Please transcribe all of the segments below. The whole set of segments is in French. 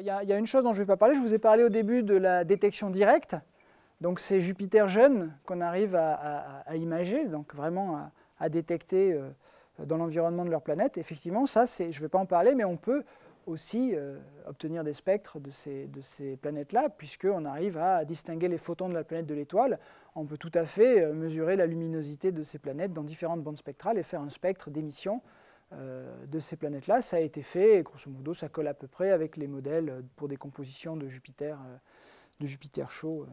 il y, a une chose dont je ne vais pas parler, je vous ai parlé au début de la détection directe. Donc c'est Jupiter jeune qu'on arrive à, imager, donc vraiment à, détecter euh, dans l'environnement de leur planète. Effectivement, ça, je ne vais pas en parler, mais on peut aussi euh, obtenir des spectres de ces, de ces planètes-là, puisqu'on arrive à distinguer les photons de la planète de l'étoile. On peut tout à fait euh, mesurer la luminosité de ces planètes dans différentes bandes spectrales et faire un spectre d'émission euh, de ces planètes-là. Ça a été fait, et grosso modo, ça colle à peu près avec les modèles euh, pour des compositions de Jupiter, euh, de Jupiter chaud.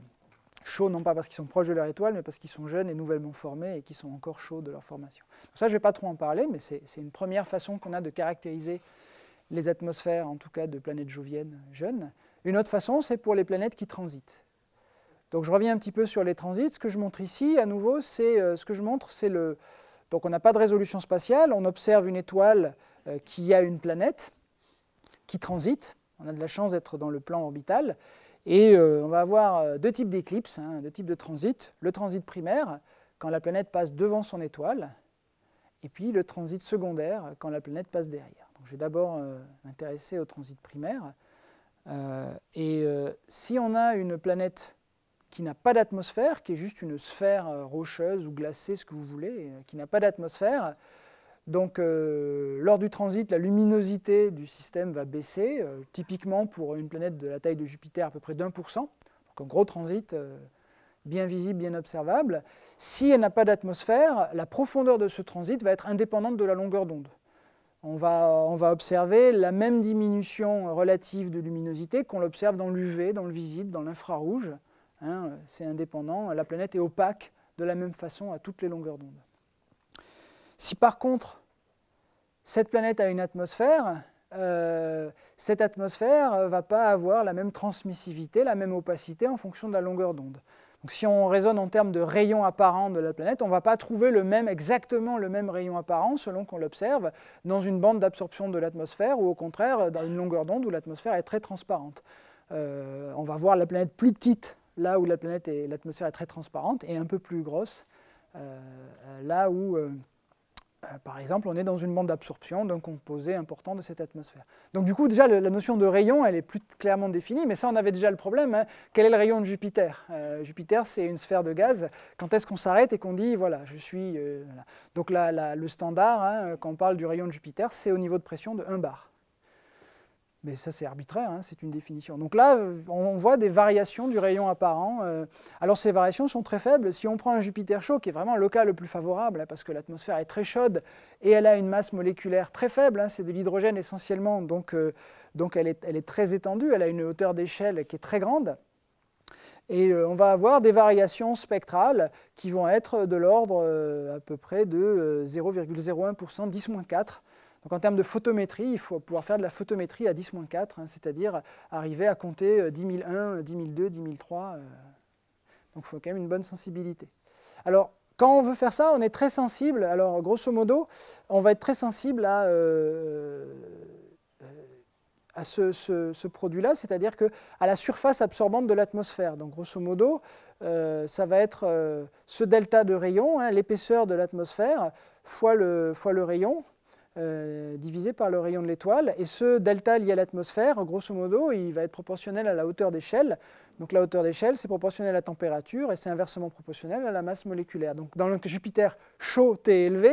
Chaud, non pas parce qu'ils sont proches de leur étoile, mais parce qu'ils sont jeunes et nouvellement formés et qui sont encore chauds de leur formation. ça, je ne vais pas trop en parler, mais c'est une première façon qu'on a de caractériser les atmosphères, en tout cas de planètes joviennes jeunes. Une autre façon, c'est pour les planètes qui transitent. Donc je reviens un petit peu sur les transits. Ce que je montre ici, à nouveau, c'est ce que je montre, c'est le, donc on n'a pas de résolution spatiale, on observe une étoile euh, qui a une planète, qui transite, on a de la chance d'être dans le plan orbital, et euh, on va avoir euh, deux types d'éclipses, hein, deux types de transits. Le transit primaire, quand la planète passe devant son étoile, et puis le transit secondaire, quand la planète passe derrière. Donc je vais d'abord m'intéresser au transit primaire. et si on a une planète qui n'a pas d'atmosphère, qui est juste une sphère euh, rocheuse ou glacée, ce que vous voulez, euh, qui n'a pas d'atmosphère. Donc, euh, lors du transit, la luminosité du système va baisser, typiquement pour une planète de la taille de Jupiter à peu près d'un pour cent. Donc, un gros transit bien visible, bien observable. Si elle n'a pas d'atmosphère, la profondeur de ce transit va être indépendante de la longueur d'onde. On va, on va, observer la même diminution relative de luminosité qu'on l'observe dans l'UV, dans le visible, dans l'infrarouge. Hein, c'est indépendant, la planète est opaque de la même façon à toutes les longueurs d'onde. Si par contre, cette planète a une atmosphère, euh, cette atmosphère ne va pas avoir la même transmissivité, la même opacité en fonction de la longueur d'onde. Donc si on raisonne en termes de rayon apparent de la planète, on ne va pas trouver le même, exactement le même rayon apparent selon qu'on l'observe dans une bande d'absorption de l'atmosphère ou au contraire dans une longueur d'onde où l'atmosphère est très transparente. Euh, on va voir la planète plus petite là où la planète et l'atmosphère est très transparente, et un peu plus grosse, euh, euh, là où, euh, par exemple, on est dans une bande d'absorption d'un composé important de cette atmosphère. Donc du coup, déjà, la notion de rayon, elle est plus clairement définie, mais ça, on avait déjà le problème. Hein. Quel est le rayon de Jupiter Jupiter, c'est une sphère de gaz. Quand est-ce qu'on s'arrête et qu'on dit, voilà, je suis... Donc là, le standard, hein, quand on parle du rayon de Jupiter, c'est au niveau de pression de 1 bar. Mais ça, c'est arbitraire, hein, c'est une définition. Donc là, euh, on voit des variations du rayon apparent. Euh. alors ces variations sont très faibles. Si on prend un Jupiter chaud, qui est vraiment le cas le plus favorable, parce que l'atmosphère est très chaude et elle a une masse moléculaire très faible, hein, c'est de l'hydrogène essentiellement, donc, euh, donc elle, est, elle, est, très étendue, elle a une hauteur d'échelle qui est très grande. Et on va avoir des variations spectrales qui vont être de l'ordre à peu près de 0,01%, 10-4 donc en termes de photométrie, il faut pouvoir faire de la photométrie à 10-4, hein, c'est-à-dire arriver à compter 10001, 10002, 10003. donc il faut quand même une bonne sensibilité. Alors quand on veut faire ça, on est très sensible. Alors grosso modo, on va être très sensible à... Euh, euh, ce, produit-là, c'est-à-dire que à la surface absorbante de l'atmosphère. Donc grosso modo, euh, ça va être ce delta de rayon, hein, l'épaisseur de l'atmosphère, fois le rayon, euh, divisé par le rayon de l'étoile. Et ce delta lié à l'atmosphère, grosso modo, il va être proportionnel à la hauteur d'échelle. Donc la hauteur d'échelle, c'est proportionnel à la température et c'est inversement proportionnel à la masse moléculaire. Donc dans le Jupiter chaud T élevé,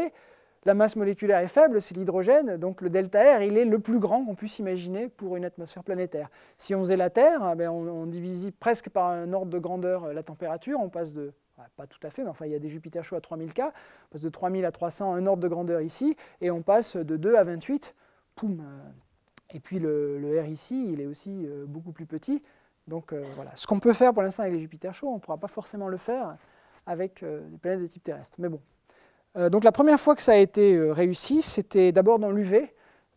la masse moléculaire est faible, c'est l'hydrogène, donc le delta R, il est le plus grand qu'on puisse imaginer pour une atmosphère planétaire. Si on faisait la Terre, eh on divise presque par un ordre de grandeur euh, la température, on passe de ah, pas tout à fait, mais enfin, il y a des Jupiter chauds à 3000K, on passe de 3000 à 300, un ordre de grandeur ici, et on passe de 2 à 28, poum euh. Et puis le, R ici, il est aussi euh, beaucoup plus petit, donc euh, voilà. Ce qu'on peut faire pour l'instant avec les Jupiter chauds, on ne pourra pas forcément le faire avec des planètes de type terrestre, mais bon. donc la première fois que ça a été réussi, c'était d'abord dans l'UV,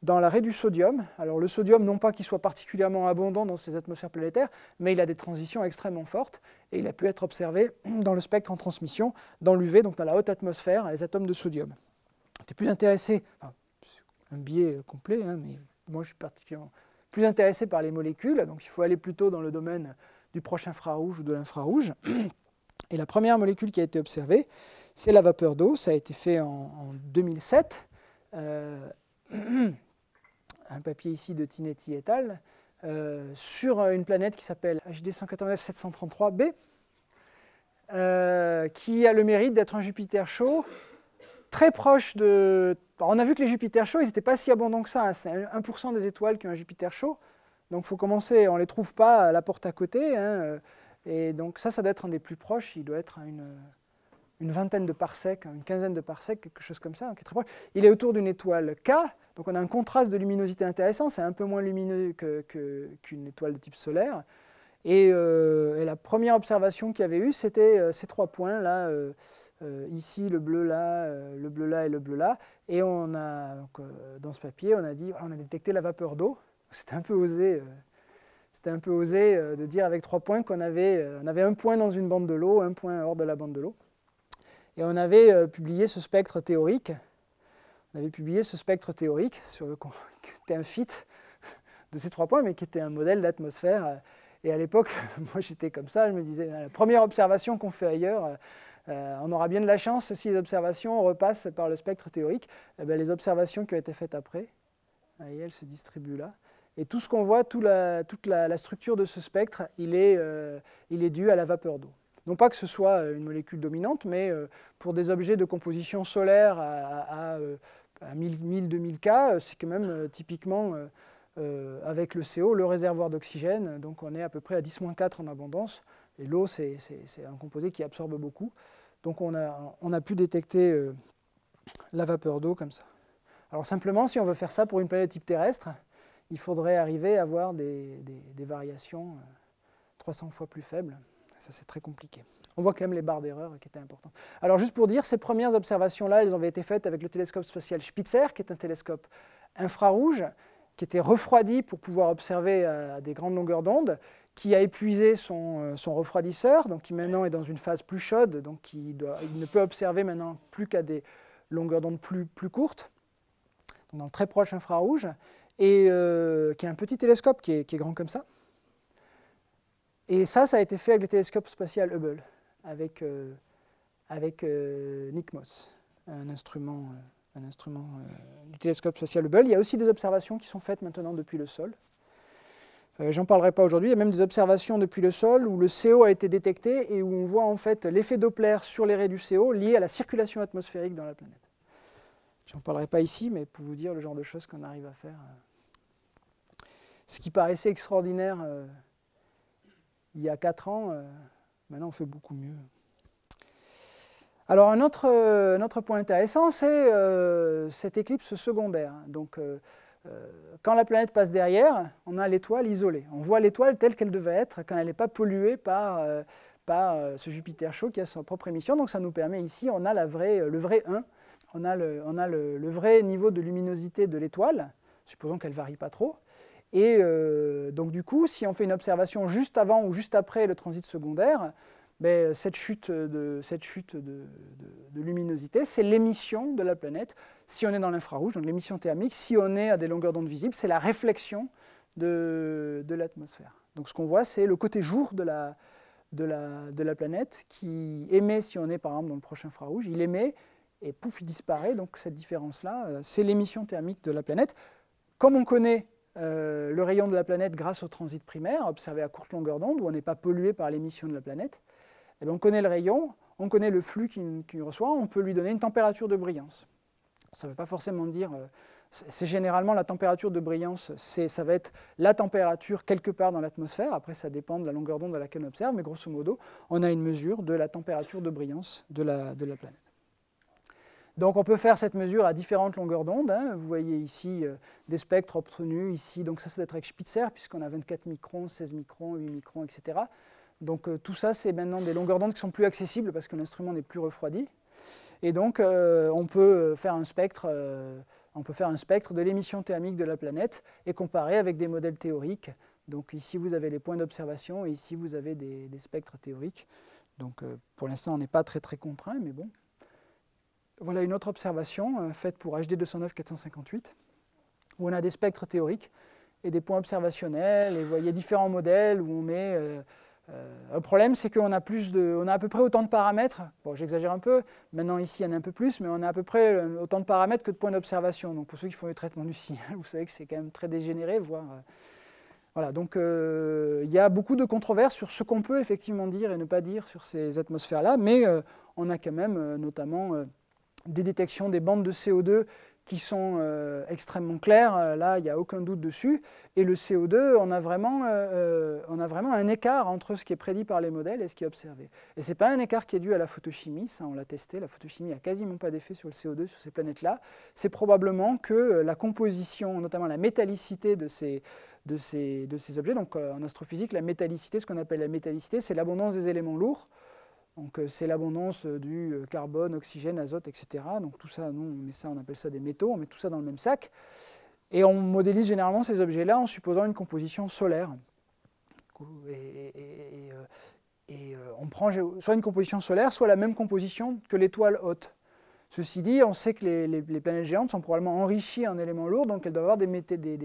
dans l'arrêt du sodium. Alors le sodium, non pas qu'il soit particulièrement abondant dans ces atmosphères planétaires, mais il a des transitions extrêmement fortes, et il a pu être observé dans le spectre en transmission, dans l'UV, donc dans la haute atmosphère, les atomes de sodium. Tu es plus intéressé, c'est un biais euh, complet, hein, mais moi je suis particulièrement plus intéressé par les molécules, donc il faut aller plutôt dans le domaine du proche infrarouge ou de l'infrarouge. Et la première molécule qui a été observée, c'est la vapeur d'eau, ça a été fait en, 2007. un papier ici de Tinetti et al. Euh, sur une planète qui s'appelle HD 189-733b, euh, qui a le mérite d'être un Jupiter chaud, très proche de... on a vu que les Jupiter chauds, ils n'étaient pas si abondants que ça, hein. c'est 1% des étoiles qui ont un Jupiter chaud, donc il faut commencer, on ne les trouve pas à la porte à côté, hein, euh, et donc ça, ça doit être un des plus proches, il doit être une, une vingtaine de parsecs, une quinzaine de parsecs, quelque chose comme ça, hein, qui est très proche. Il est autour d'une étoile K, donc on a un contraste de luminosité intéressant, c'est un peu moins lumineux qu'une étoile de type solaire. Euh, et, la première observation qu'il y avait eu, c'était euh, ces trois points là, euh, ici le bleu là, le bleu là et le bleu là. Et on a, dans ce papier, on a dit, on a détecté la vapeur d'eau. C'était un peu osé, c'était un peu osé de dire avec trois points qu'on on avait un point dans une bande de l'eau, un point hors de la bande de l'eau. Et on avait publié ce spectre théorique on avait publié ce spectre théorique sur le, qui était un fit de ces trois points, mais qui était un modèle d'atmosphère. Euh, et à l'époque, moi j'étais comme ça, je me disais, la première observation qu'on fait ailleurs, euh, on aura bien de la chance si les observations repassent par le spectre théorique. Eh ben, les observations qui ont été faites après, hein, elles se distribuent là. Et tout ce qu'on voit, toute la, structure de ce spectre, euh, il est, dû à la vapeur d'eau. Non pas que ce soit une molécule dominante, mais pour des objets de composition solaire à à 1000-2000 K, euh, c'est quand même euh, typiquement euh, avec le CO le réservoir d'oxygène, donc on est à peu près à 10-4 en abondance, et l'eau c'est un composé qui absorbe beaucoup, donc on a, pu détecter la vapeur d'eau comme ça. Alors simplement, si on veut faire ça pour une planète type terrestre, il faudrait arriver à avoir des variations 300 fois plus faibles. Ça, c'est très compliqué. On voit quand même les barres d'erreur qui étaient importantes. Alors, juste pour dire, ces premières observations-là, elles avaient été faites avec le télescope spatial Spitzer, qui est un télescope infrarouge, qui était refroidi pour pouvoir observer euh, à des grandes longueurs d'onde, qui a épuisé euh, son, refroidisseur, donc qui maintenant est dans une phase plus chaude, donc qui il ne peut observer maintenant plus qu'à des longueurs d'onde plus, plus courtes, dans le très proche infrarouge, et euh, qui est un petit télescope qui est grand comme ça. Et ça, ça a été fait avec le télescope spatial Hubble, avec, euh, avec euh, un instrument, euh, un instrument du télescope spatial Hubble. Il y a aussi des observations qui sont faites maintenant depuis le sol. J'en parlerai pas aujourd'hui. Il y a même des observations depuis le sol où le CO a été détecté et où on voit en fait l'effet Doppler sur les raies du CO lié à la circulation atmosphérique dans la planète. J'en parlerai pas ici, mais pour vous dire le genre de choses qu'on arrive à faire. Ce qui paraissait extraordinaire il y a 4 ans, euh, maintenant on fait beaucoup mieux. Alors un autre, point intéressant, c'est euh, cette éclipse secondaire. Donc euh, quand la planète passe derrière, on a l'étoile isolée. On voit l'étoile telle qu'elle devait être quand elle n'est pas polluée par, ce Jupiter chaud qui a sa propre émission. Donc ça nous permet ici, on a le vrai 1, on a le, le vrai niveau de luminosité de l'étoile, supposons qu'elle ne varie pas trop. Et euh, donc du coup, si on fait une observation juste avant ou juste après le transit secondaire, ben, cette chute de, cette chute de, luminosité, c'est l'émission de la planète. Si on est dans l'infrarouge, donc l'émission thermique, si on est à des longueurs d'onde visibles, c'est la réflexion de, de l'atmosphère. Donc ce qu'on voit, c'est le côté jour de la, de, la, de la planète qui émet, si on est par exemple dans le prochain infrarouge, il émet et pouf, il disparaît. Donc cette différence-là, euh, c'est l'émission thermique de la planète. Comme on connaît euh, le rayon de la planète grâce au transit primaire, observé à courte longueur d'onde, où on n'est pas pollué par l'émission de la planète, et eh ben, on connaît le rayon, on connaît le flux qu'il reçoit, on peut lui donner une température de brillance. Ça ne veut pas forcément dire... Euh, c'est généralement la température de brillance, ça va être la température quelque part dans l'atmosphère, après ça dépend de la longueur d'onde à laquelle on observe, mais grosso modo, on a une mesure de la température de brillance de la planète. Donc on peut faire cette mesure à différentes longueurs d'onde. Hein. Vous voyez ici euh, des spectres obtenus, ici, donc ça c'est d'être avec Spitzer, puisqu'on a 24 microns, 16 microns, 8 microns, etc. Donc euh, tout ça, c'est maintenant des longueurs d'onde qui sont plus accessibles parce que l'instrument n'est plus refroidi. Et donc euh, on peut faire un spectre on peut faire un spectre de l'émission thermique de la planète et comparer avec des modèles théoriques. Donc ici, vous avez les points d'observation et ici, vous avez des, spectres théoriques. Donc pour l'instant, on n'est pas très très contraint, mais bon voilà une autre observation euh, faite pour HD 209-458, où on a des spectres théoriques et des points observationnels, et vous voyez différents modèles où on met... le euh, euh, problème, c'est qu'on a, plus de, on a à peu près autant de paramètres, bon j'exagère un peu, maintenant ici il y en a un peu plus, mais on a à peu près autant de paramètres que de points d'observation. Donc pour ceux qui font le traitement du signal, vous savez que c'est quand même très dégénéré, voire... Voilà, donc il y a beaucoup de controverses sur ce qu'on peut effectivement dire et ne pas dire sur ces atmosphères-là, mais on a quand même notamment des détections des bandes de CO2 qui sont euh, extrêmement claires, euh, là il n'y a aucun doute dessus, et le CO2, euh, on a, vraiment, un écart entre ce qui est prédit par les modèles et ce qui est observé. Et ce n'est pas un écart qui est dû à la photochimie, ça on l'a testé, la photochimie n'a quasiment pas d'effet sur le CO2 sur ces planètes-là, c'est probablement que la composition, notamment la métallicité de ces, objets, donc en astrophysique, la métallicité, ce qu'on appelle la métallicité, c'est l'abondance des éléments lourds, donc euh, c'est l'abondance euh, du euh, carbone, oxygène, azote, etc. Donc tout ça, on, ça, on appelle ça des métaux, on met tout ça dans le même sac. Et on modélise généralement ces objets-là en supposant une composition solaire. Et, on prend soit une composition solaire, soit la même composition que l'étoile haute. Ceci dit, on sait que les, planètes géantes sont probablement enrichies en éléments lourds, donc elles doivent avoir des, mété, des,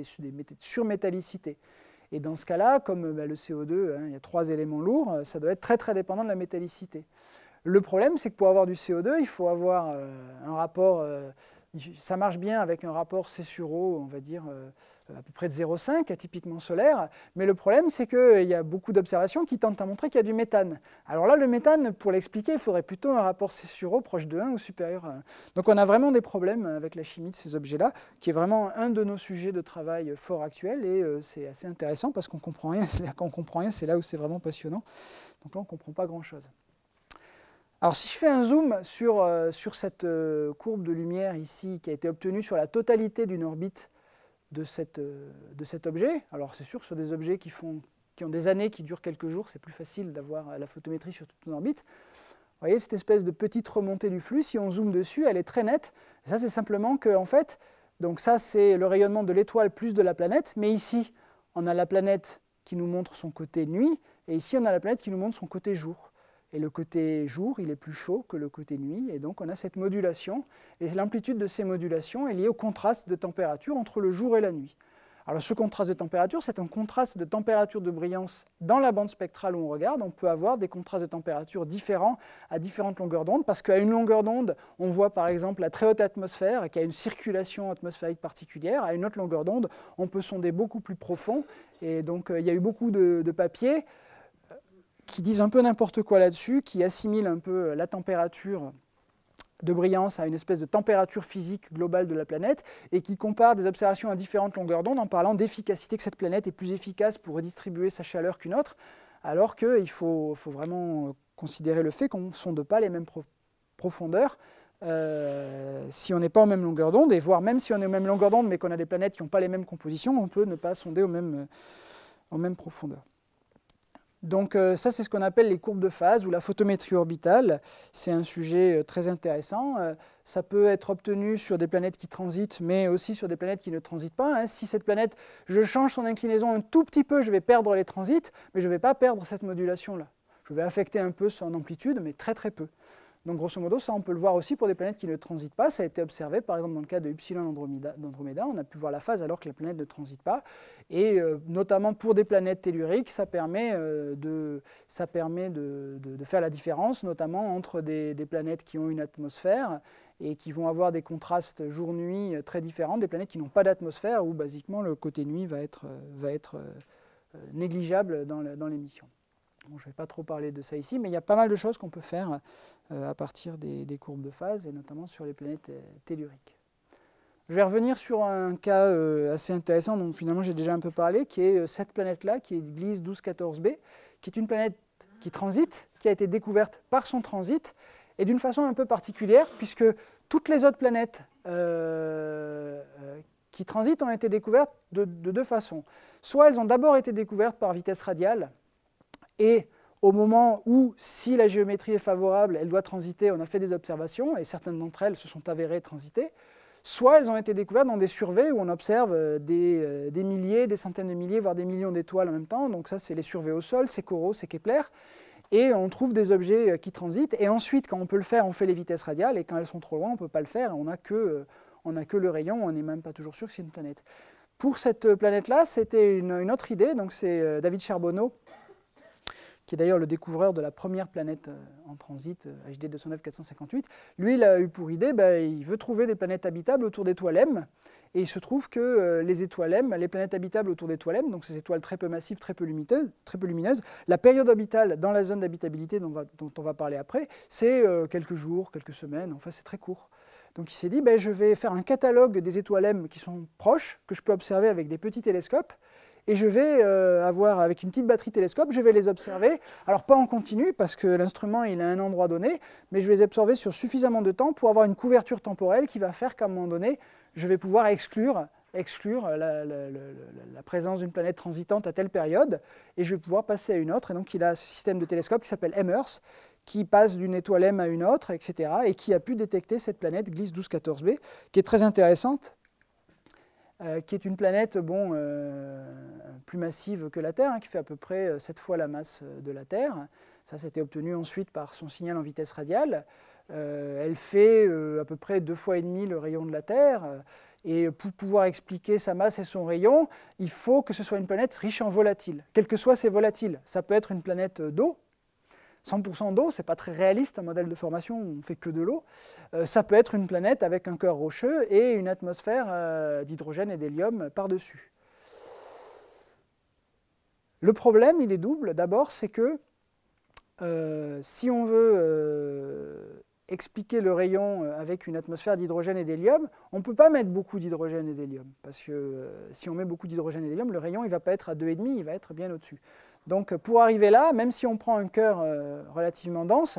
et dans ce cas-là, comme euh, bah, le CO2, hein, il y a trois éléments lourds, euh, ça doit être très très dépendant de la métallicité. Le problème, c'est que pour avoir du CO2, il faut avoir euh, un rapport, ça marche bien avec un rapport C sur O, on va dire, à peu près de 0,5 atypiquement solaire. Mais le problème, c'est qu'il euh, y a beaucoup d'observations qui tentent à montrer qu'il y a du méthane. Alors là, le méthane, pour l'expliquer, il faudrait plutôt un rapport C sur O proche de 1 ou supérieur à 1. Donc on a vraiment des problèmes avec la chimie de ces objets-là, qui est vraiment un de nos sujets de travail euh, fort actuel. Et euh, c'est assez intéressant parce qu'on comprend rien. Quand on comprend rien, c'est là où c'est vraiment passionnant. Donc là, on ne comprend pas grand-chose. Alors si je fais un zoom sur, sur cette courbe de lumière ici qui a été obtenue sur la totalité d'une orbite euh, de, cet objet. Alors c'est sûr, sur des objets qui, font, qui ont des années, qui durent quelques jours, c'est plus facile d'avoir euh, la photométrie sur toute une orbite. Vous voyez cette espèce de petite remontée du flux, si on zoome dessus, elle est très nette. ça c'est simplement que, en fait, donc ça c'est le rayonnement de l'étoile plus de la planète, mais ici on a la planète qui nous montre son côté nuit, et ici on a la planète qui nous montre son côté jour. Et le côté jour, il est plus chaud que le côté nuit. Et donc, on a cette modulation. Et l'amplitude de ces modulations est liée au contraste de température entre le jour et la nuit. Alors, ce contraste de température, c'est un contraste de température de brillance dans la bande spectrale où on regarde. On peut avoir des contrastes de température différents à différentes longueurs d'onde, parce qu'à une longueur d'onde, on voit par exemple la très haute atmosphère qui a une circulation atmosphérique particulière. À une autre longueur d'onde, on peut sonder beaucoup plus profond. Et donc, euh, il y a eu beaucoup de, de papiers qui disent un peu n'importe quoi là-dessus, qui assimilent un peu euh, la température de brillance à une espèce de température physique globale de la planète et qui comparent des observations à différentes longueurs d'onde en parlant d'efficacité que cette planète est plus efficace pour redistribuer sa chaleur qu'une autre, alors qu'il faut, faut, vraiment euh, considérer le fait qu'on ne sonde pas les mêmes profondeurs euh, si on n'est pas aux mêmes longueurs d'onde, et voire même si on est aux mêmes longueurs d'onde mais qu'on a des planètes qui n'ont pas les mêmes compositions, on peut ne pas sonder même aux mêmes profondeurs. Donc euh, ça, c'est ce qu'on appelle les courbes de phase ou la photométrie orbitale. C'est un sujet euh, très intéressant. Euh, ça peut être obtenu sur des planètes qui transitent, mais aussi sur des planètes qui ne transitent pas. Hein. Si cette planète, je change son inclinaison un tout petit peu, je vais perdre les transits, mais je ne vais pas perdre cette modulation-là. Je vais affecter un peu son amplitude, mais très très peu. Donc grosso modo, ça on peut le voir aussi pour des planètes qui ne transitent pas. Ça a été observé par exemple dans le cas de Ypsilon d'Andromeda. On a pu voir la phase alors que les planètes ne transitent pas. Et euh, notamment pour des planètes telluriques, ça permet, euh, de, faire la différence, notamment entre des, planètes qui ont une atmosphère et qui vont avoir des contrastes jour-nuit euh, très différents, des planètes qui n'ont pas d'atmosphère, où basiquement le côté nuit va être négligeable dans l'émission je ne vais pas trop parler de ça ici, mais il y a pas mal de choses qu'on peut faire euh, à partir des, courbes de phase, et notamment sur les planètes euh, telluriques. Je vais revenir sur un cas euh, assez intéressant dont finalement j'ai déjà un peu parlé, qui est cette planète-là, qui est Gliese 1214b, qui est une planète qui transite, qui a été découverte par son transit, et d'une façon un peu particulière, puisque toutes les autres planètes qui transitent ont été découvertes de deux façons. Soit elles ont d'abord été découvertes par vitesse radiale, et au moment où, si la géométrie est favorable, elle doit transiter, on a fait des observations, et certaines d'entre elles se sont avérées transiter, soit elles ont été découvertes dans des surveys où on observe euh, euh, des, milliers, des centaines de milliers, voire des millions d'étoiles en même temps, donc ça c'est les surveys au sol, c'est Corot, c'est Kepler, et on trouve des objets euh, qui transitent, et ensuite quand on peut le faire, on fait les vitesses radiales, et quand elles sont trop loin, on ne peut pas le faire, on n'a que, que le rayon, on n'est même pas toujours sûr que c'est une planète. Pour cette planète-là, c'était une, autre idée, donc c'est David Charbonneau, qui est d'ailleurs le découvreur de la première planète euh, en transit, HD euh, 209-458, lui, il a eu pour idée, bah, il veut trouver des planètes habitables autour d'étoiles M. Et il se trouve que euh, les étoiles M, les planètes habitables autour d'étoiles M, donc ces étoiles très peu massives, très peu lumineuses, très peu lumineuses la période orbitale dans la zone d'habitabilité dont, on va parler après, c'est quelques jours, quelques semaines, enfin c'est très court. Donc il s'est dit, ben, je vais faire un catalogue des étoiles M qui sont proches, que je peux observer avec des petits télescopes, et je vais euh, avoir, avec une petite batterie télescope, je vais les observer. Alors pas en continu, parce que l'instrument il a un endroit donné, mais je vais les observer sur suffisamment de temps pour avoir une couverture temporelle qui va faire qu'à un moment donné, je vais pouvoir exclure exclure la, présence d'une planète transitante à telle période, et je vais pouvoir passer à une autre. Et donc il a ce système de télescope qui s'appelle Emmers, qui passe d'une étoile M à une autre, etc., et qui a pu détecter cette planète Gliese 1214b, qui est très intéressante euh, qui est une planète bon, euh, plus massive que la Terre, hein, qui fait à peu près 7 euh, fois la masse de la Terre. Ça, c'était obtenu ensuite par son signal en vitesse radiale. elle fait à peu près deux fois et demi le rayon de la Terre. Et pour pouvoir expliquer sa masse et son rayon, il faut que ce soit une planète riche en volatiles, Quel que soit ces volatiles. Ça peut être une planète d'eau, 100% d'eau, c'est pas très réaliste un modèle de formation on on fait que de l'eau. Euh, ça peut être une planète avec un cœur rocheux et une atmosphère euh, d'hydrogène et d'hélium par-dessus. Le problème, il est double. D'abord, c'est que euh, si on veut expliquer le rayon avec une atmosphère d'hydrogène et d'hélium, on ne peut pas mettre beaucoup d'hydrogène et d'hélium, parce que si on met beaucoup d'hydrogène et d'hélium, le rayon ne va pas être à 2,5, il va être bien au-dessus. Donc pour arriver là, même si on prend un cœur euh, relativement dense,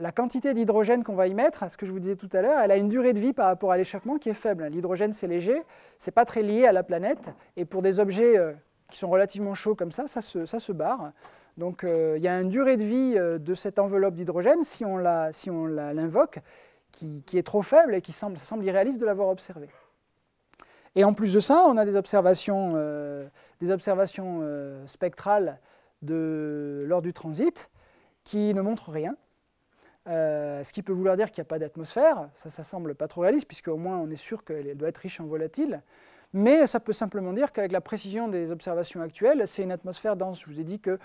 la quantité d'hydrogène qu'on va y mettre, ce que je vous disais tout à l'heure, elle a une durée de vie par rapport à l'échappement qui est faible. L'hydrogène, c'est léger, c'est pas très lié à la planète, et pour des objets euh, qui sont relativement chauds comme ça, ça se, barre. Donc euh, il y a une durée de vie de cette enveloppe d'hydrogène, si on l'invoque, qui, est trop faible et qui semble, semble irréaliste de l'avoir observée. Et en plus de ça, on a des observations, euh, euh, spectrales lors du transit qui ne montrent rien. Euh, ce qui peut vouloir dire qu'il n'y a pas d'atmosphère, ça, ça semble pas trop réaliste, puisque au moins on est sûr qu'elle doit être riche en volatiles. Mais ça peut simplement dire qu'avec la précision des observations actuelles, c'est une atmosphère dense. Je vous ai dit que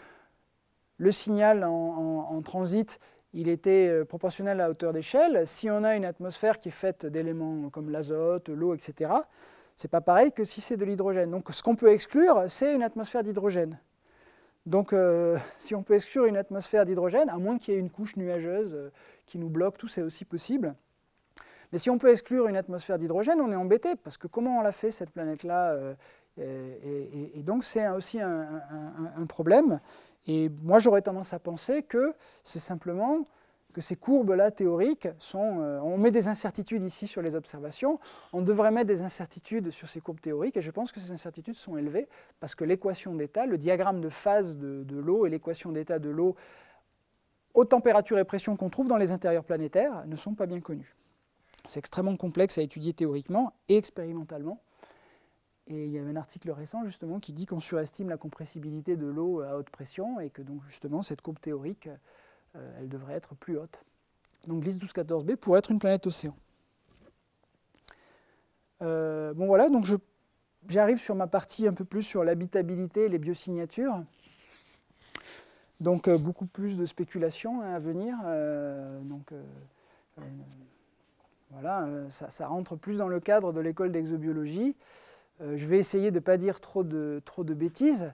le signal en, transit, il était proportionnel à la hauteur d'échelle. Si on a une atmosphère qui est faite d'éléments comme l'azote, l'eau, etc., n'est pas pareil que si c'est de l'hydrogène. Donc ce qu'on peut exclure, c'est une atmosphère d'hydrogène. Donc euh, si on peut exclure une atmosphère d'hydrogène, à moins qu'il y ait une couche nuageuse euh, qui nous bloque, tout c'est aussi possible. Mais si on peut exclure une atmosphère d'hydrogène, on est embêté, parce que comment on l'a fait cette planète-là euh, et, donc c'est aussi un, problème. Et moi j'aurais tendance à penser que c'est simplement que ces courbes-là théoriques sont... Euh, on met des incertitudes ici sur les observations, on devrait mettre des incertitudes sur ces courbes théoriques, et je pense que ces incertitudes sont élevées, parce que l'équation d'état, le diagramme de phase de, l'eau et l'équation d'état de l'eau aux températures et pressions qu'on trouve dans les intérieurs planétaires ne sont pas bien connues. C'est extrêmement complexe à étudier théoriquement et expérimentalement. Et il y avait un article récent justement qui dit qu'on surestime la compressibilité de l'eau à haute pression et que donc justement cette courbe théorique euh, elle devrait être plus haute. Donc 12 1214b pourrait être une planète océan. Euh, bon voilà, donc j'arrive sur ma partie un peu plus sur l'habitabilité et les biosignatures. Donc euh, beaucoup plus de spéculation hein, à venir. voilà, ça, rentre plus dans le cadre de l'école d'exobiologie. je vais essayer de ne pas dire trop de bêtises.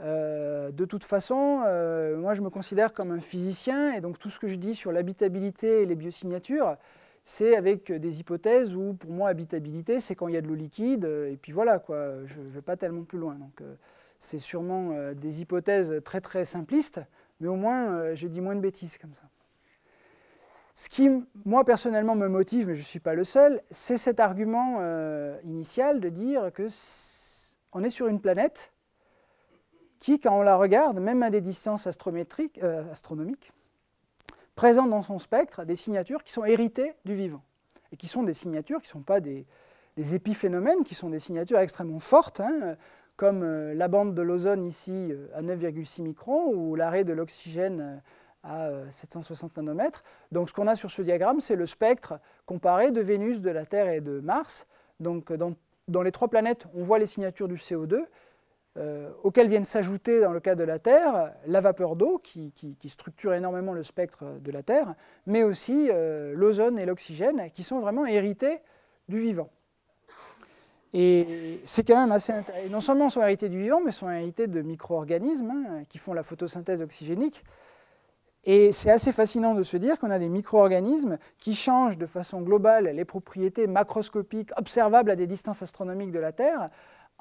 Euh, de toute façon, euh, moi je me considère comme un physicien et donc tout ce que je dis sur l'habitabilité et les biosignatures, c'est avec des hypothèses où pour moi habitabilité c'est quand il y a de l'eau liquide euh, et puis voilà quoi, je ne vais pas tellement plus loin. Donc c'est sûrement des hypothèses très très simplistes, mais au moins je dis moins de bêtises comme ça. Ce qui, moi personnellement, me motive, mais je ne suis pas le seul, c'est cet argument initial de dire que on est sur une planète qui, quand on la regarde, même à des distances euh, astronomiques, présente dans son spectre des signatures qui sont héritées du vivant, et qui sont des signatures qui ne sont pas des, épiphénomènes, qui sont des signatures extrêmement fortes, hein, comme euh, la bande de l'ozone ici euh, à 9,6 microns, ou l'arrêt de l'oxygène à 760 nanomètres. Donc ce qu'on a sur ce diagramme, c'est le spectre comparé de Vénus, de la Terre et de Mars. Donc dans les trois planètes, on voit les signatures du CO2, euh, auxquels viennent s'ajouter, dans le cas de la Terre, la vapeur d'eau, qui, structure énormément le spectre de la Terre, mais aussi euh, l'ozone et l'oxygène, qui sont vraiment hérités du vivant. Et c'est quand même assez intéressant. Non seulement sont hérités du vivant, mais sont hérités de micro-organismes hein, qui font la photosynthèse oxygénique. Et c'est assez fascinant de se dire qu'on a des micro-organismes qui changent de façon globale les propriétés macroscopiques observables à des distances astronomiques de la Terre,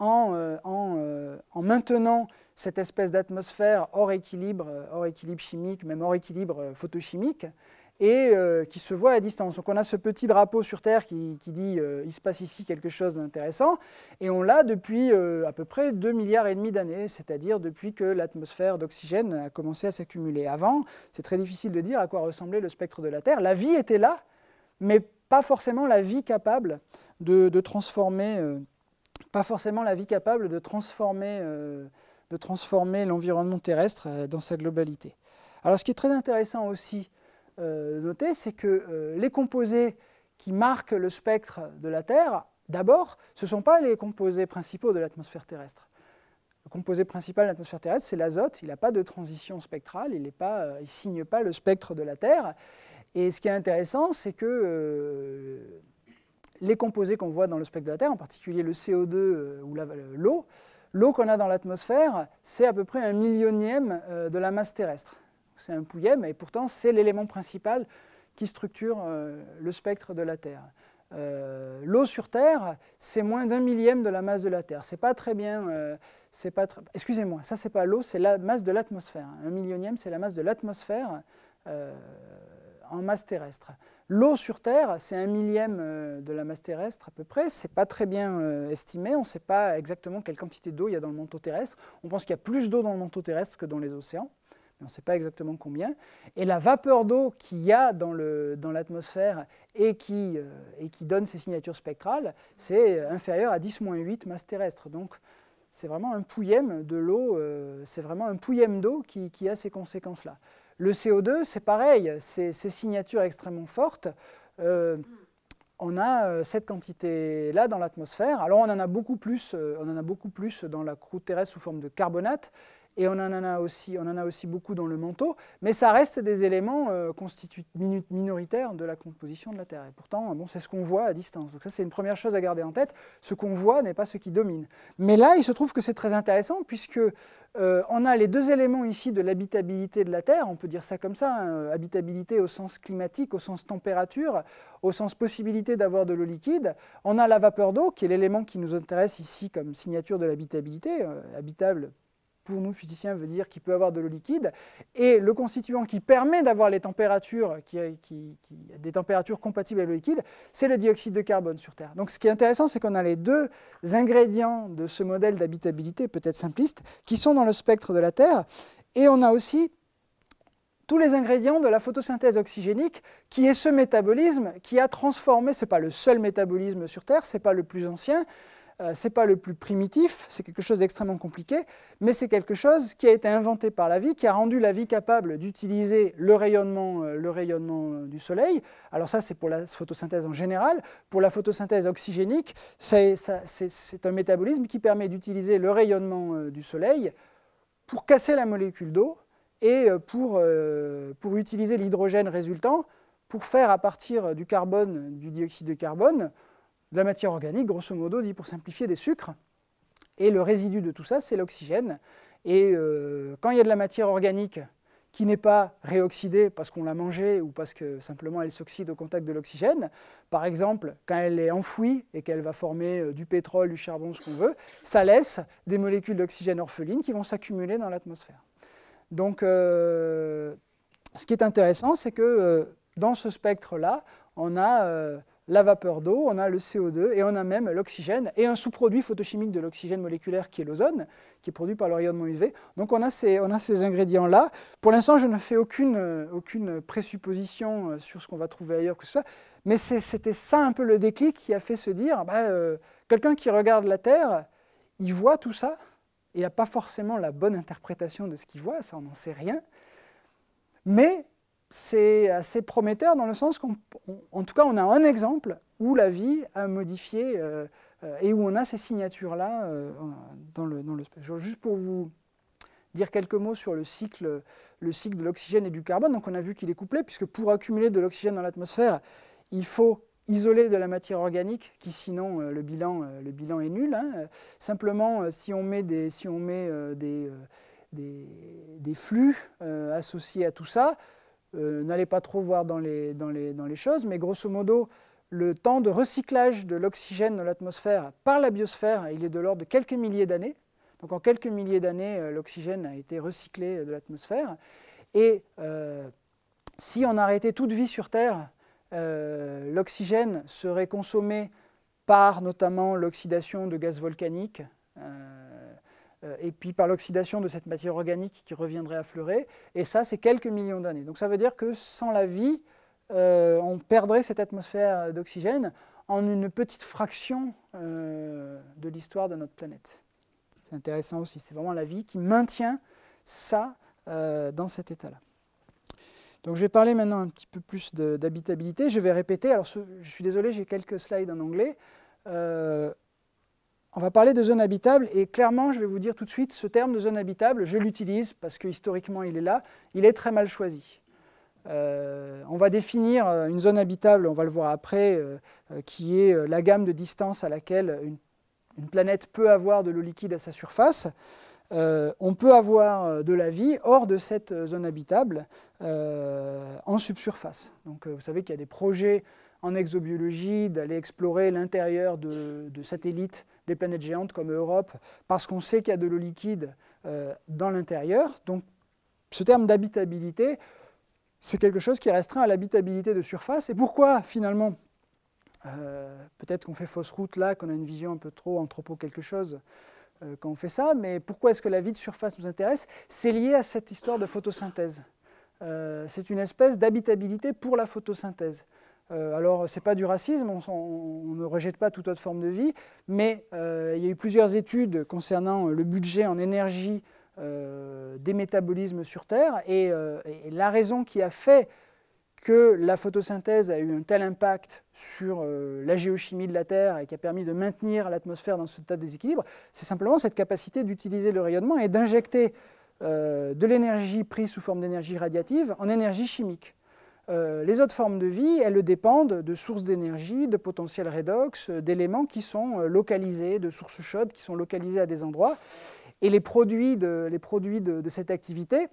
euh, euh, en, maintenant cette espèce d'atmosphère hors équilibre, euh, hors équilibre chimique, même hors équilibre photochimique, et qui se voit à distance. Donc on a ce petit drapeau sur Terre qui, dit il se passe ici quelque chose d'intéressant, et on l'a depuis à peu près 2 milliards et demi d'années, c'est-à-dire depuis que l'atmosphère d'oxygène a commencé à s'accumuler. Avant, c'est très difficile de dire à quoi ressemblait le spectre de la Terre. La vie était là, mais pas forcément la vie capable de transformer forcément la vie capable de transformer, euh, de transformer l'environnement terrestre euh, dans sa globalité. Alors ce qui est très intéressant aussi euh, de noter, c'est que les composés qui marquent le spectre de la Terre, d'abord, ce ne sont pas les composés principaux de l'atmosphère terrestre. Le composé principal de l'atmosphère terrestre, c'est l'azote. Il n'a pas de transition spectrale, il ne signe pas le spectre de la Terre. Et ce qui est intéressant, c'est que les composés qu'on voit dans le spectre de la Terre, en particulier le CO2 euh, ou euh, l'eau, l'eau qu'on a dans l'atmosphère, c'est à peu près un millionième euh, de la masse terrestre. C'est un pouillème et pourtant c'est l'élément principal qui structure le spectre de la Terre. l'eau sur Terre, c'est moins d'un millième de la masse de la Terre. C'est pas très bien. Excusez-moi, ça c'est pas l'eau, c'est la masse de l'atmosphère. Un millionième, c'est la masse de l'atmosphère en masse terrestre. L'eau sur Terre, c'est un millième euh, de la masse terrestre à peu près. Ce n'est pas très bien euh, estimé. On ne sait pas exactement quelle quantité d'eau il y a dans le manteau terrestre. On pense qu'il y a plus d'eau dans le manteau terrestre que dans les océans, mais on ne sait pas exactement combien. Et la vapeur d'eau qu'il y a dans l'atmosphère euh, et, qui, donne ces signatures spectrales, c'est inférieur à 10-8 masse terrestre. Donc c'est vraiment un pouillème de l'eau, c'est vraiment un d'eau qui, qui a ces conséquences-là. Le CO2, c'est pareil, ces signatures extrêmement fortes. Euh, on a euh, cette quantité-là dans l'atmosphère. Alors on en a beaucoup plus, euh, on en a beaucoup plus dans la croûte terrestre sous forme de carbonate, et on en a aussi, on en a aussi beaucoup dans le manteau, mais ça reste des éléments euh, minoritaires de la composition de la Terre. Et pourtant, bon, c'est ce qu'on voit à distance. Donc ça, c'est une première chose à garder en tête. Ce qu'on voit n'est pas ce qui domine. Mais là, il se trouve que c'est très intéressant, puisque euh, on a les deux éléments ici de l'habitabilité de la Terre, on peut dire ça comme ça, hein. habitabilité au sens climatique, au sens température, au sens possibilité d'avoir de l'eau liquide. On a la vapeur d'eau, qui est l'élément qui nous intéresse ici comme signature de l'habitabilité, euh, habitable pour nous physiciens veut dire qu'il peut avoir de l'eau liquide, et le constituant qui permet d'avoir les températures, qui, des températures compatibles à l'eau liquide, c'est le dioxyde de carbone sur Terre. Donc ce qui est intéressant, c'est qu'on a les deux ingrédients de ce modèle d'habitabilité, peut-être simpliste, qui sont dans le spectre de la Terre, et on a aussi tous les ingrédients de la photosynthèse oxygénique, qui est ce métabolisme qui a transformé, ce n'est pas le seul métabolisme sur Terre, ce n'est pas le plus ancien, euh, ce n'est pas le plus primitif, c'est quelque chose d'extrêmement compliqué, mais c'est quelque chose qui a été inventé par la vie, qui a rendu la vie capable d'utiliser le rayonnement, euh, le rayonnement euh, du Soleil. Alors ça, c'est pour la photosynthèse en général. Pour la photosynthèse oxygénique, c'est un métabolisme qui permet d'utiliser le rayonnement du Soleil pour casser la molécule d'eau et pour utiliser l'hydrogène résultant pour faire à partir du carbone, du dioxyde de carbone, de la matière organique, grosso modo dit pour simplifier des sucres. Et le résidu de tout ça, c'est l'oxygène. Et euh, quand il y a de la matière organique qui n'est pas réoxydée parce qu'on l'a mangée ou parce que simplement elle s'oxyde au contact de l'oxygène, par exemple, quand elle est enfouie et qu'elle va former euh, du pétrole, du charbon, ce qu'on veut, ça laisse des molécules d'oxygène orphelines qui vont s'accumuler dans l'atmosphère. Donc, euh, ce qui est intéressant, c'est que dans ce spectre-là, on a la vapeur d'eau, on a le CO2 et on a même l'oxygène et un sous-produit photochimique de l'oxygène moléculaire qui est l'ozone, qui est produit par le rayonnement UV. Donc on a ces, on a ces ingrédients-là. Pour l'instant, je ne fais aucune, aucune présupposition euh, sur ce qu'on va trouver ailleurs que ça. mais c'était ça un peu le déclic qui a fait se dire, bah, euh, quelqu'un qui regarde la Terre, il voit tout ça, il n'a pas forcément la bonne interprétation de ce qu'il voit, ça on n'en sait rien, mais c'est assez prometteur dans le sens qu'en tout cas, on a un exemple où la vie a modifié euh, euh, et où on a ces signatures-là euh, dans, le, dans Juste pour vous dire quelques mots sur le cycle, le cycle de l'oxygène et du carbone. Donc on a vu qu'il est couplé, puisque pour accumuler de l'oxygène dans l'atmosphère, il faut isoler de la matière organique, qui sinon le, bilan, le bilan est nul. Hein. simplement, si on met des, si on met, des, des, flux associés à tout ça, euh, n'allez pas trop voir dans les, dans, les, choses, mais grosso modo, le temps de recyclage de l'oxygène dans l'atmosphère par la biosphère, il est de l'ordre de quelques milliers d'années. Donc en quelques milliers d'années, euh, l'oxygène a été recyclé euh, de l'atmosphère. Et si on arrêtait toute vie sur Terre, l'oxygène serait consommé par notamment l'oxydation de gaz volcanique. Euh, et puis par l'oxydation de cette matière organique qui reviendrait à fleurer. Et ça, c'est quelques millions d'années. Donc ça veut dire que sans la vie, euh, on perdrait cette atmosphère d'oxygène en une petite fraction euh, de l'histoire de notre planète. C'est intéressant aussi, c'est vraiment la vie qui maintient ça dans cet état-là. Donc je vais parler maintenant un petit peu plus d'habitabilité. Je vais répéter, alors je suis désolé, j'ai quelques slides en anglais. On va parler de zone habitable et clairement, je vais vous dire tout de suite, ce terme de zone habitable, je l'utilise parce que historiquement il est là, il est très mal choisi. Euh, on va définir euh, une zone habitable, on va le voir après, euh, qui est la gamme de distance à laquelle une, planète peut avoir de l'eau liquide à sa surface. on peut avoir de la vie hors de cette zone habitable en subsurface. Donc vous savez qu'il y a des projets en exobiologie, d'aller explorer l'intérieur de, satellites des planètes géantes comme Europe, parce qu'on sait qu'il y a de l'eau liquide euh, dans l'intérieur. Donc ce terme d'habitabilité, c'est quelque chose qui restreint à l'habitabilité de surface. Et pourquoi finalement euh, Peut-être qu'on fait fausse route là, qu'on a une vision un peu trop anthropo quelque chose euh, quand on fait ça, mais pourquoi est-ce que la vie de surface nous intéresse C'est lié à cette histoire de photosynthèse. c'est une espèce d'habitabilité pour la photosynthèse. Euh, alors, ce n'est pas du racisme, on, ne rejette pas toute autre forme de vie, mais euh, il y a eu plusieurs études concernant le budget en énergie euh, des métabolismes sur Terre, et, la raison qui a fait que la photosynthèse a eu un tel impact sur la géochimie de la Terre et qui a permis de maintenir l'atmosphère dans ce tas de déséquilibre, c'est simplement cette capacité d'utiliser le rayonnement et d'injecter de l'énergie prise sous forme d'énergie radiative en énergie chimique. Euh, les autres formes de vie, elles dépendent de sources d'énergie, de potentiels redox, euh, d'éléments qui sont euh, localisés, de sources chaudes qui sont localisées à des endroits. Et les produits de, cette activité,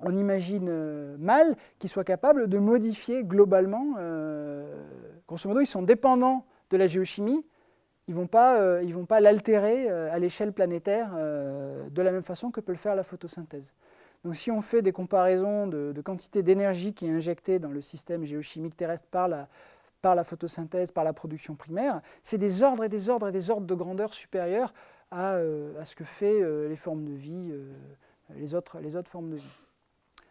on imagine mal qu'ils soient capables de modifier globalement. Euh, grosso modo, ils sont dépendants de la géochimie, ils ne vont pas l'altérer à l'échelle planétaire de la même façon que peut le faire la photosynthèse. Donc si on fait des comparaisons de, quantité d'énergie qui est injectée dans le système géochimique terrestre par la, photosynthèse, par la production primaire, c'est des ordres et des ordres et des ordres de grandeur supérieurs à, euh, ce que font euh, les formes de vie, euh, les, autres, formes de vie,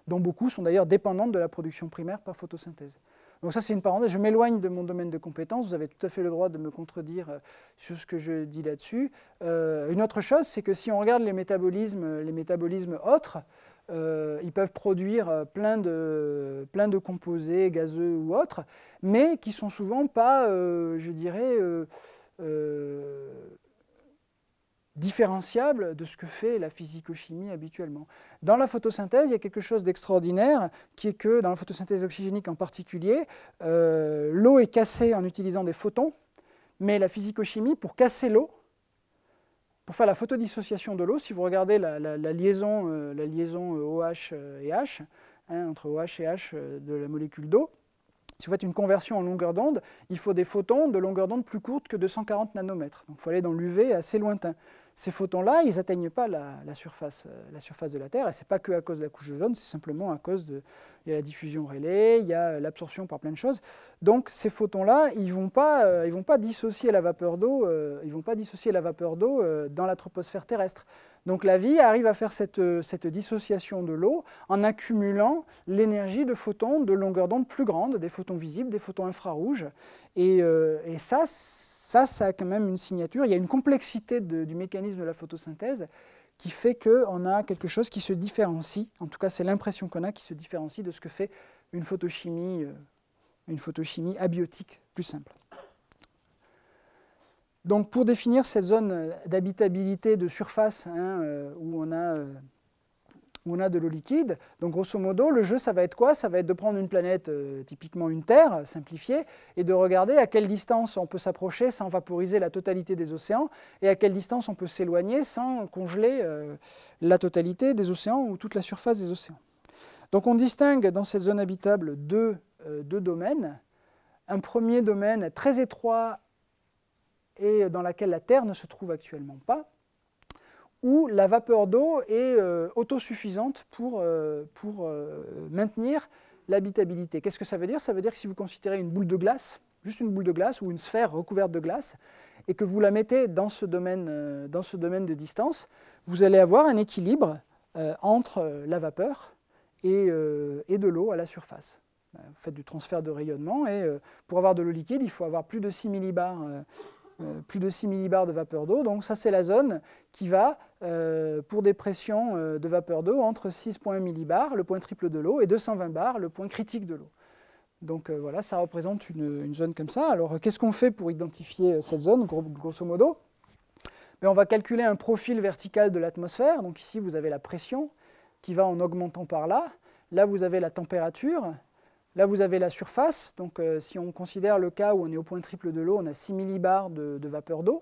dont beaucoup sont d'ailleurs dépendantes de la production primaire par photosynthèse. Donc ça, c'est une parenthèse. Je m'éloigne de mon domaine de compétences. Vous avez tout à fait le droit de me contredire sur ce que je dis là-dessus. une autre chose, c'est que si on regarde les métabolismes, les métabolismes autres, euh, ils peuvent produire euh, plein de, plein de composés gazeux ou autres, mais qui sont souvent pas, euh, je dirais, différenciables de ce que fait la physicochimie habituellement. Dans la photosynthèse, il y a quelque chose d'extraordinaire qui est que, dans la photosynthèse oxygénique en particulier, l'eau est cassée en utilisant des photons, mais la physicochimie, pour casser l'eau, pour faire la photodissociation de l'eau, si vous regardez la, liaison, OH et H, hein, entre OH et H de la molécule d'eau, si vous faites une conversion en longueur d'onde, il faut des photons de longueur d'onde plus courte que 240 nanomètres. Donc il faut aller dans l'UV assez lointain ces photons-là, ils n'atteignent pas la, surface, euh, la surface de la Terre. Et ce n'est pas que à cause de la couche jaune, c'est simplement à cause de il y a la diffusion relais, il y a euh, l'absorption par plein de choses. Donc ces photons-là, ils ne vont, pas, euh, ils vont pas dissocier la vapeur d'eau ils vont pas dissocier la vapeur d'eau dans la troposphère terrestre. Donc la vie arrive à faire cette, cette dissociation de l'eau en accumulant l'énergie de photons de longueur d'onde plus grande, des photons visibles, des photons infrarouges. Et, et ça, ça, ça a quand même une signature. Il y a une complexité du mécanisme de la photosynthèse qui fait qu'on a quelque chose qui se différencie, en tout cas c'est l'impression qu'on a, qui se différencie de ce que fait une photochimie, euh, une photochimie abiotique plus simple. Donc pour définir cette zone d'habitabilité de surface, hein, euh, où on a euh, on a de l'eau liquide. Donc grosso modo, le jeu, ça va être quoi Ça va être de prendre une planète, euh, typiquement une Terre, simplifiée, et de regarder à quelle distance on peut s'approcher sans vaporiser la totalité des océans, et à quelle distance on peut s'éloigner sans congeler euh, la totalité des océans ou toute la surface des océans. Donc on distingue dans cette zone habitable deux euh, domaines. Un premier domaine très étroit et dans lequel la Terre ne se trouve actuellement pas, où la vapeur d'eau est euh, autosuffisante pour, euh, pour euh, maintenir l'habitabilité. Qu'est-ce que ça veut dire Ça veut dire que si vous considérez une boule de glace, juste une boule de glace ou une sphère recouverte de glace, et que vous la mettez dans ce domaine, dans ce domaine de distance, vous allez avoir un équilibre entre la vapeur et, et de l'eau à la surface. Vous faites du transfert de rayonnement et pour avoir de l'eau liquide, il faut avoir plus de 6 millibars euh, plus de 6 millibars de vapeur d'eau. Donc ça, c'est la zone qui va, euh, pour des pressions euh, de vapeur d'eau, entre 6,1 millibars, le point triple de l'eau, et 220 bars, le point critique de l'eau. Donc voilà, ça représente une, zone comme ça. Alors qu'est-ce qu'on fait pour identifier cette zone, grosso modo ben, On va calculer un profil vertical de l'atmosphère. Donc ici, vous avez la pression qui va en augmentant par là. Là, vous avez la température Là, vous avez la surface. Donc, euh, si on considère le cas où on est au point triple de l'eau, on a 6 millibars de, vapeur d'eau.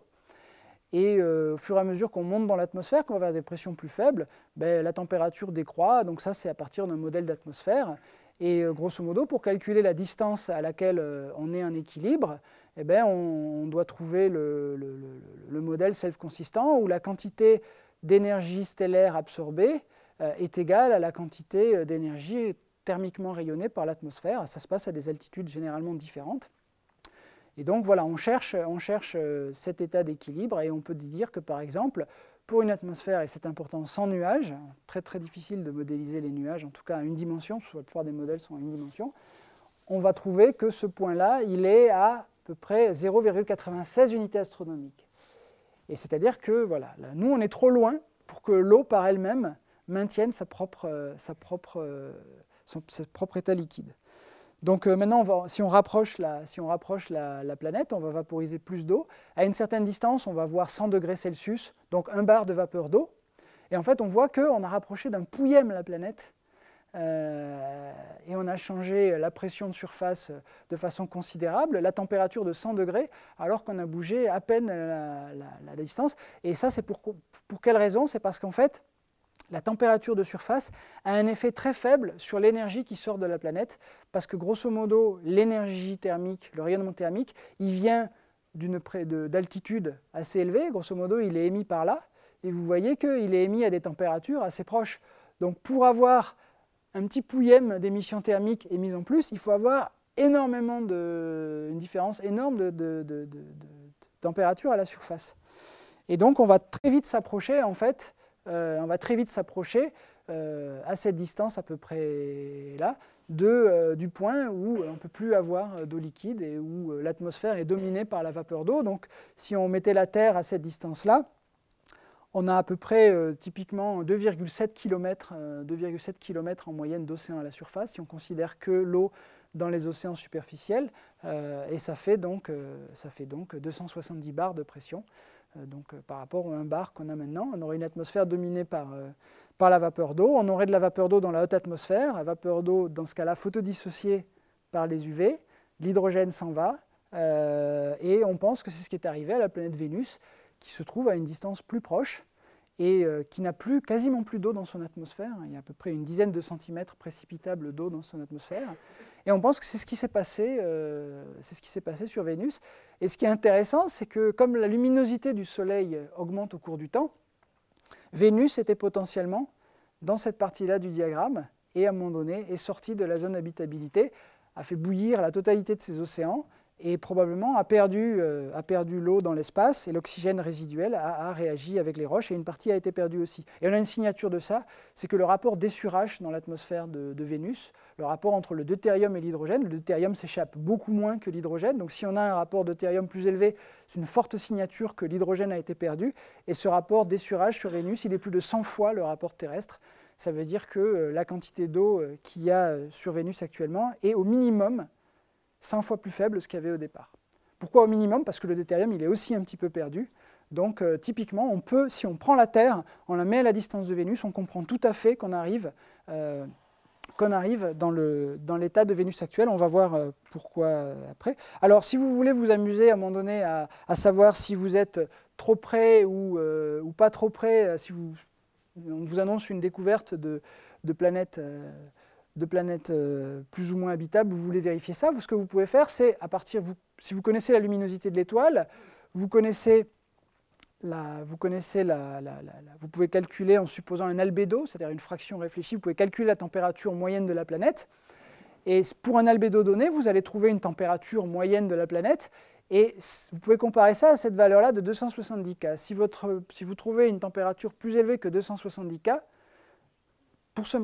Et euh, au fur et à mesure qu'on monte dans l'atmosphère, qu'on va vers des pressions plus faibles, ben, la température décroît. Donc ça, c'est à partir d'un modèle d'atmosphère. Et euh, grosso modo, pour calculer la distance à laquelle on est en équilibre, eh ben, on, doit trouver le, le modèle self-consistant où la quantité d'énergie stellaire absorbée est égale à la quantité d'énergie thermiquement rayonnée par l'atmosphère. Ça se passe à des altitudes généralement différentes. Et donc voilà, on cherche, on cherche euh, cet état d'équilibre et on peut dire que par exemple, pour une atmosphère, et c'est important, sans nuages, très très difficile de modéliser les nuages, en tout cas à une dimension, la plupart des modèles sont à une dimension, on va trouver que ce point-là, il est à à peu près 0,96 unités astronomiques. Et c'est-à-dire que voilà, nous on est trop loin pour que l'eau par elle-même maintienne sa propre, euh, sa propre euh, son, propre état liquide. Donc euh, maintenant, si on rapproche, la, si on rapproche la, planète, on va vaporiser plus d'eau. À une certaine distance, on va voir 100 degrés Celsius, donc un bar de vapeur d'eau. Et en fait, on voit qu'on a rapproché d'un pouillème la planète. Euh, et on a changé la pression de surface de façon considérable, la température de 100 degrés, alors qu'on a bougé à peine la, la distance. Et ça, c'est pour, pour quelle raison C'est parce qu'en fait, la température de surface a un effet très faible sur l'énergie qui sort de la planète, parce que grosso modo, l'énergie thermique, le rayonnement thermique, il vient d'altitude assez élevée, grosso modo, il est émis par là, et vous voyez qu'il est émis à des températures assez proches. Donc pour avoir un petit pouillème d'émissions thermiques émises en plus, il faut avoir énormément de, une différence énorme de, de température à la surface. Et donc on va très vite s'approcher en fait euh, on va très vite s'approcher euh, à cette distance à peu près là, euh, du point où on ne peut plus avoir d'eau liquide et où l'atmosphère est dominée par la vapeur d'eau. Donc si on mettait la Terre à cette distance-là, on a à peu près typiquement 2,7 km, km en moyenne d'océan à la surface, si on considère que l'eau dans les océans superficiels, et ça fait, donc, ça fait donc 270 bars de pression. Euh, donc euh, par rapport à un bar qu'on a maintenant, on aurait une atmosphère dominée euh, par, la vapeur d'eau. On aurait de la vapeur d'eau dans la haute atmosphère, la vapeur d'eau, dans ce cas-là, photodissociée par les UV. L'hydrogène s'en va. et on pense que c'est ce qui est arrivé à la planète Vénus, qui se trouve à une distance plus proche et qui n'a plus, quasiment plus d'eau dans son atmosphère. Il y a à peu près une dizaine de centimètres précipitables d'eau dans son atmosphère. Et on pense que c'est ce qui s'est passé, euh, c'est ce qui s'est passé sur Vénus. Et ce qui est intéressant, c'est que comme la luminosité du Soleil augmente au cours du temps, Vénus était potentiellement dans cette partie-là du diagramme et à un moment donné est sortie de la zone habitabilité, a fait bouillir la totalité de ses océans et probablement a perdu, euh, perdu l'eau dans l'espace et l'oxygène résiduel a, réagi avec les roches et une partie a été perdue aussi. Et on a une signature de ça, c'est que le rapport d'essurage dans l'atmosphère de, de, Vénus, le rapport entre le deutérium et l'hydrogène, le deutérium s'échappe beaucoup moins que l'hydrogène, donc si on a un rapport deutérium plus élevé, c'est une forte signature que l'hydrogène a été perdu, et ce rapport d'essurage sur Vénus, il est plus de 100 fois le rapport terrestre, ça veut dire que euh, la quantité d'eau euh, qu'il y a sur Vénus actuellement est au minimum 100 fois plus faible ce qu'il y avait au départ. Pourquoi au minimum Parce que le déterium il est aussi un petit peu perdu. Donc euh, typiquement, on peut, si on prend la Terre, on la met à la distance de Vénus, on comprend tout à fait qu'on arrive, euh, qu'on arrive dans l'état dans de Vénus actuel. On va voir euh, pourquoi après. Alors si vous voulez vous amuser à un moment donné à, savoir si vous êtes trop près ou, pas trop près, si vous, on vous annonce une découverte de, de planètes de planètes euh, plus ou moins habitables, vous voulez vérifier ça, ce que vous pouvez faire, c'est à partir, vous, si vous connaissez la luminosité de l'étoile, vous connaissez la, vous connaissez la, vous pouvez calculer en supposant un albédo, c'est-à-dire une fraction réfléchie, vous pouvez calculer la température moyenne de la planète. Et pour un albédo donné, vous allez trouver une température moyenne de la planète. Et vous pouvez comparer ça à cette valeur-là de 270 K. Si, votre, si vous trouvez une température plus élevée que 270 K, pour ce,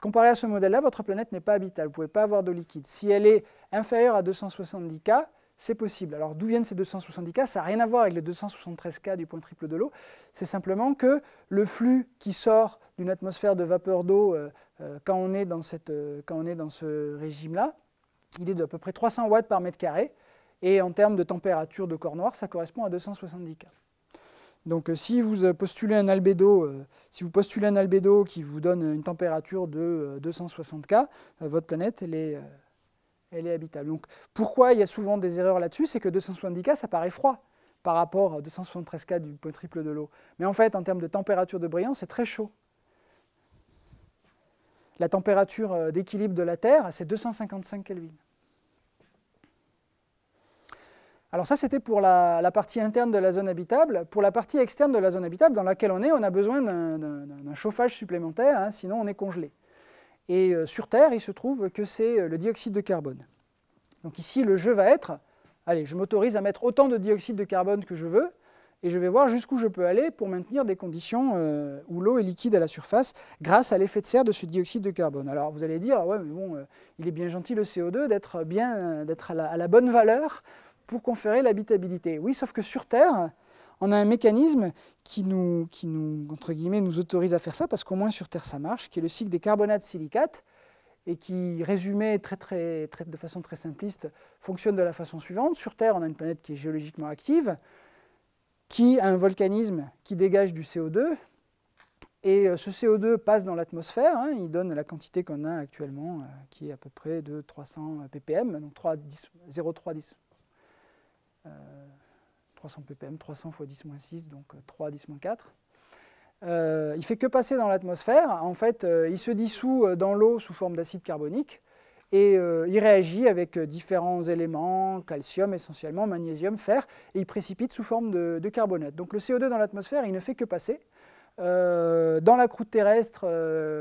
Comparé à ce modèle-là, votre planète n'est pas habitable, vous ne pouvez pas avoir d'eau liquide. Si elle est inférieure à 270 K, c'est possible. Alors d'où viennent ces 270 K Ça n'a rien à voir avec les 273 K du point triple de l'eau. C'est simplement que le flux qui sort d'une atmosphère de vapeur d'eau euh, euh, quand, on est dans euh, quand on est dans ce régime-là, il est d'à peu près 300 watts par mètre carré. Et en termes de température de corps noir, ça correspond à 270 K. Donc euh, euh, euh, si vous postulez un albédo, si vous postulez un albédo qui vous donne une température de 260 K, votre planète elle est, habitable. Donc pourquoi il y a souvent des erreurs là-dessus, c'est que 270 K ça paraît froid par rapport à 273 K du point triple de l'eau. Mais en fait en termes de température de brillance, c'est très chaud. La température d'équilibre de la Terre, c'est 255 Kelvin. Alors ça, c'était pour la, partie interne de la zone habitable. Pour la partie externe de la zone habitable, dans laquelle on est, on a besoin d'un chauffage supplémentaire, hein, sinon on est congelé. Et euh, sur Terre, il se trouve que c'est euh, le dioxyde de carbone. Donc ici, le jeu va être, allez, je m'autorise à mettre autant de dioxyde de carbone que je veux, et je vais voir jusqu'où je peux aller pour maintenir des conditions euh, où l'eau est liquide à la surface grâce à l'effet de serre de ce dioxyde de carbone. Alors vous allez dire, ouais, mais bon, il est bien gentil le CO2 d'être à la bonne valeur pour conférer l'habitabilité. Oui, sauf que sur Terre, on a un mécanisme qui nous, qui nous, entre guillemets, nous autorise à faire ça, parce qu'au moins sur Terre ça marche, qui est le cycle des carbonates-silicates, et qui, résumé très, très, de façon très simpliste, fonctionne de la façon suivante. Sur Terre, on a une planète qui est géologiquement active, qui a un volcanisme qui dégage du CO2, et euh, ce CO2 passe dans l'atmosphère, hein, il donne la quantité qu'on a actuellement, euh, qui est à peu près de 300 ppm, donc 0,3 300 euh, ppm, 300 fois 10 6, donc 3 10 4. il ne fait que passer dans l'atmosphère. En fait, euh, il se dissout euh, dans l'eau sous forme d'acide carbonique et il réagit avec différents éléments, calcium essentiellement, magnésium, fer, et il précipite sous forme de carbonate. Donc le CO2 dans l'atmosphère, il ne fait que passer. dans la croûte terrestre,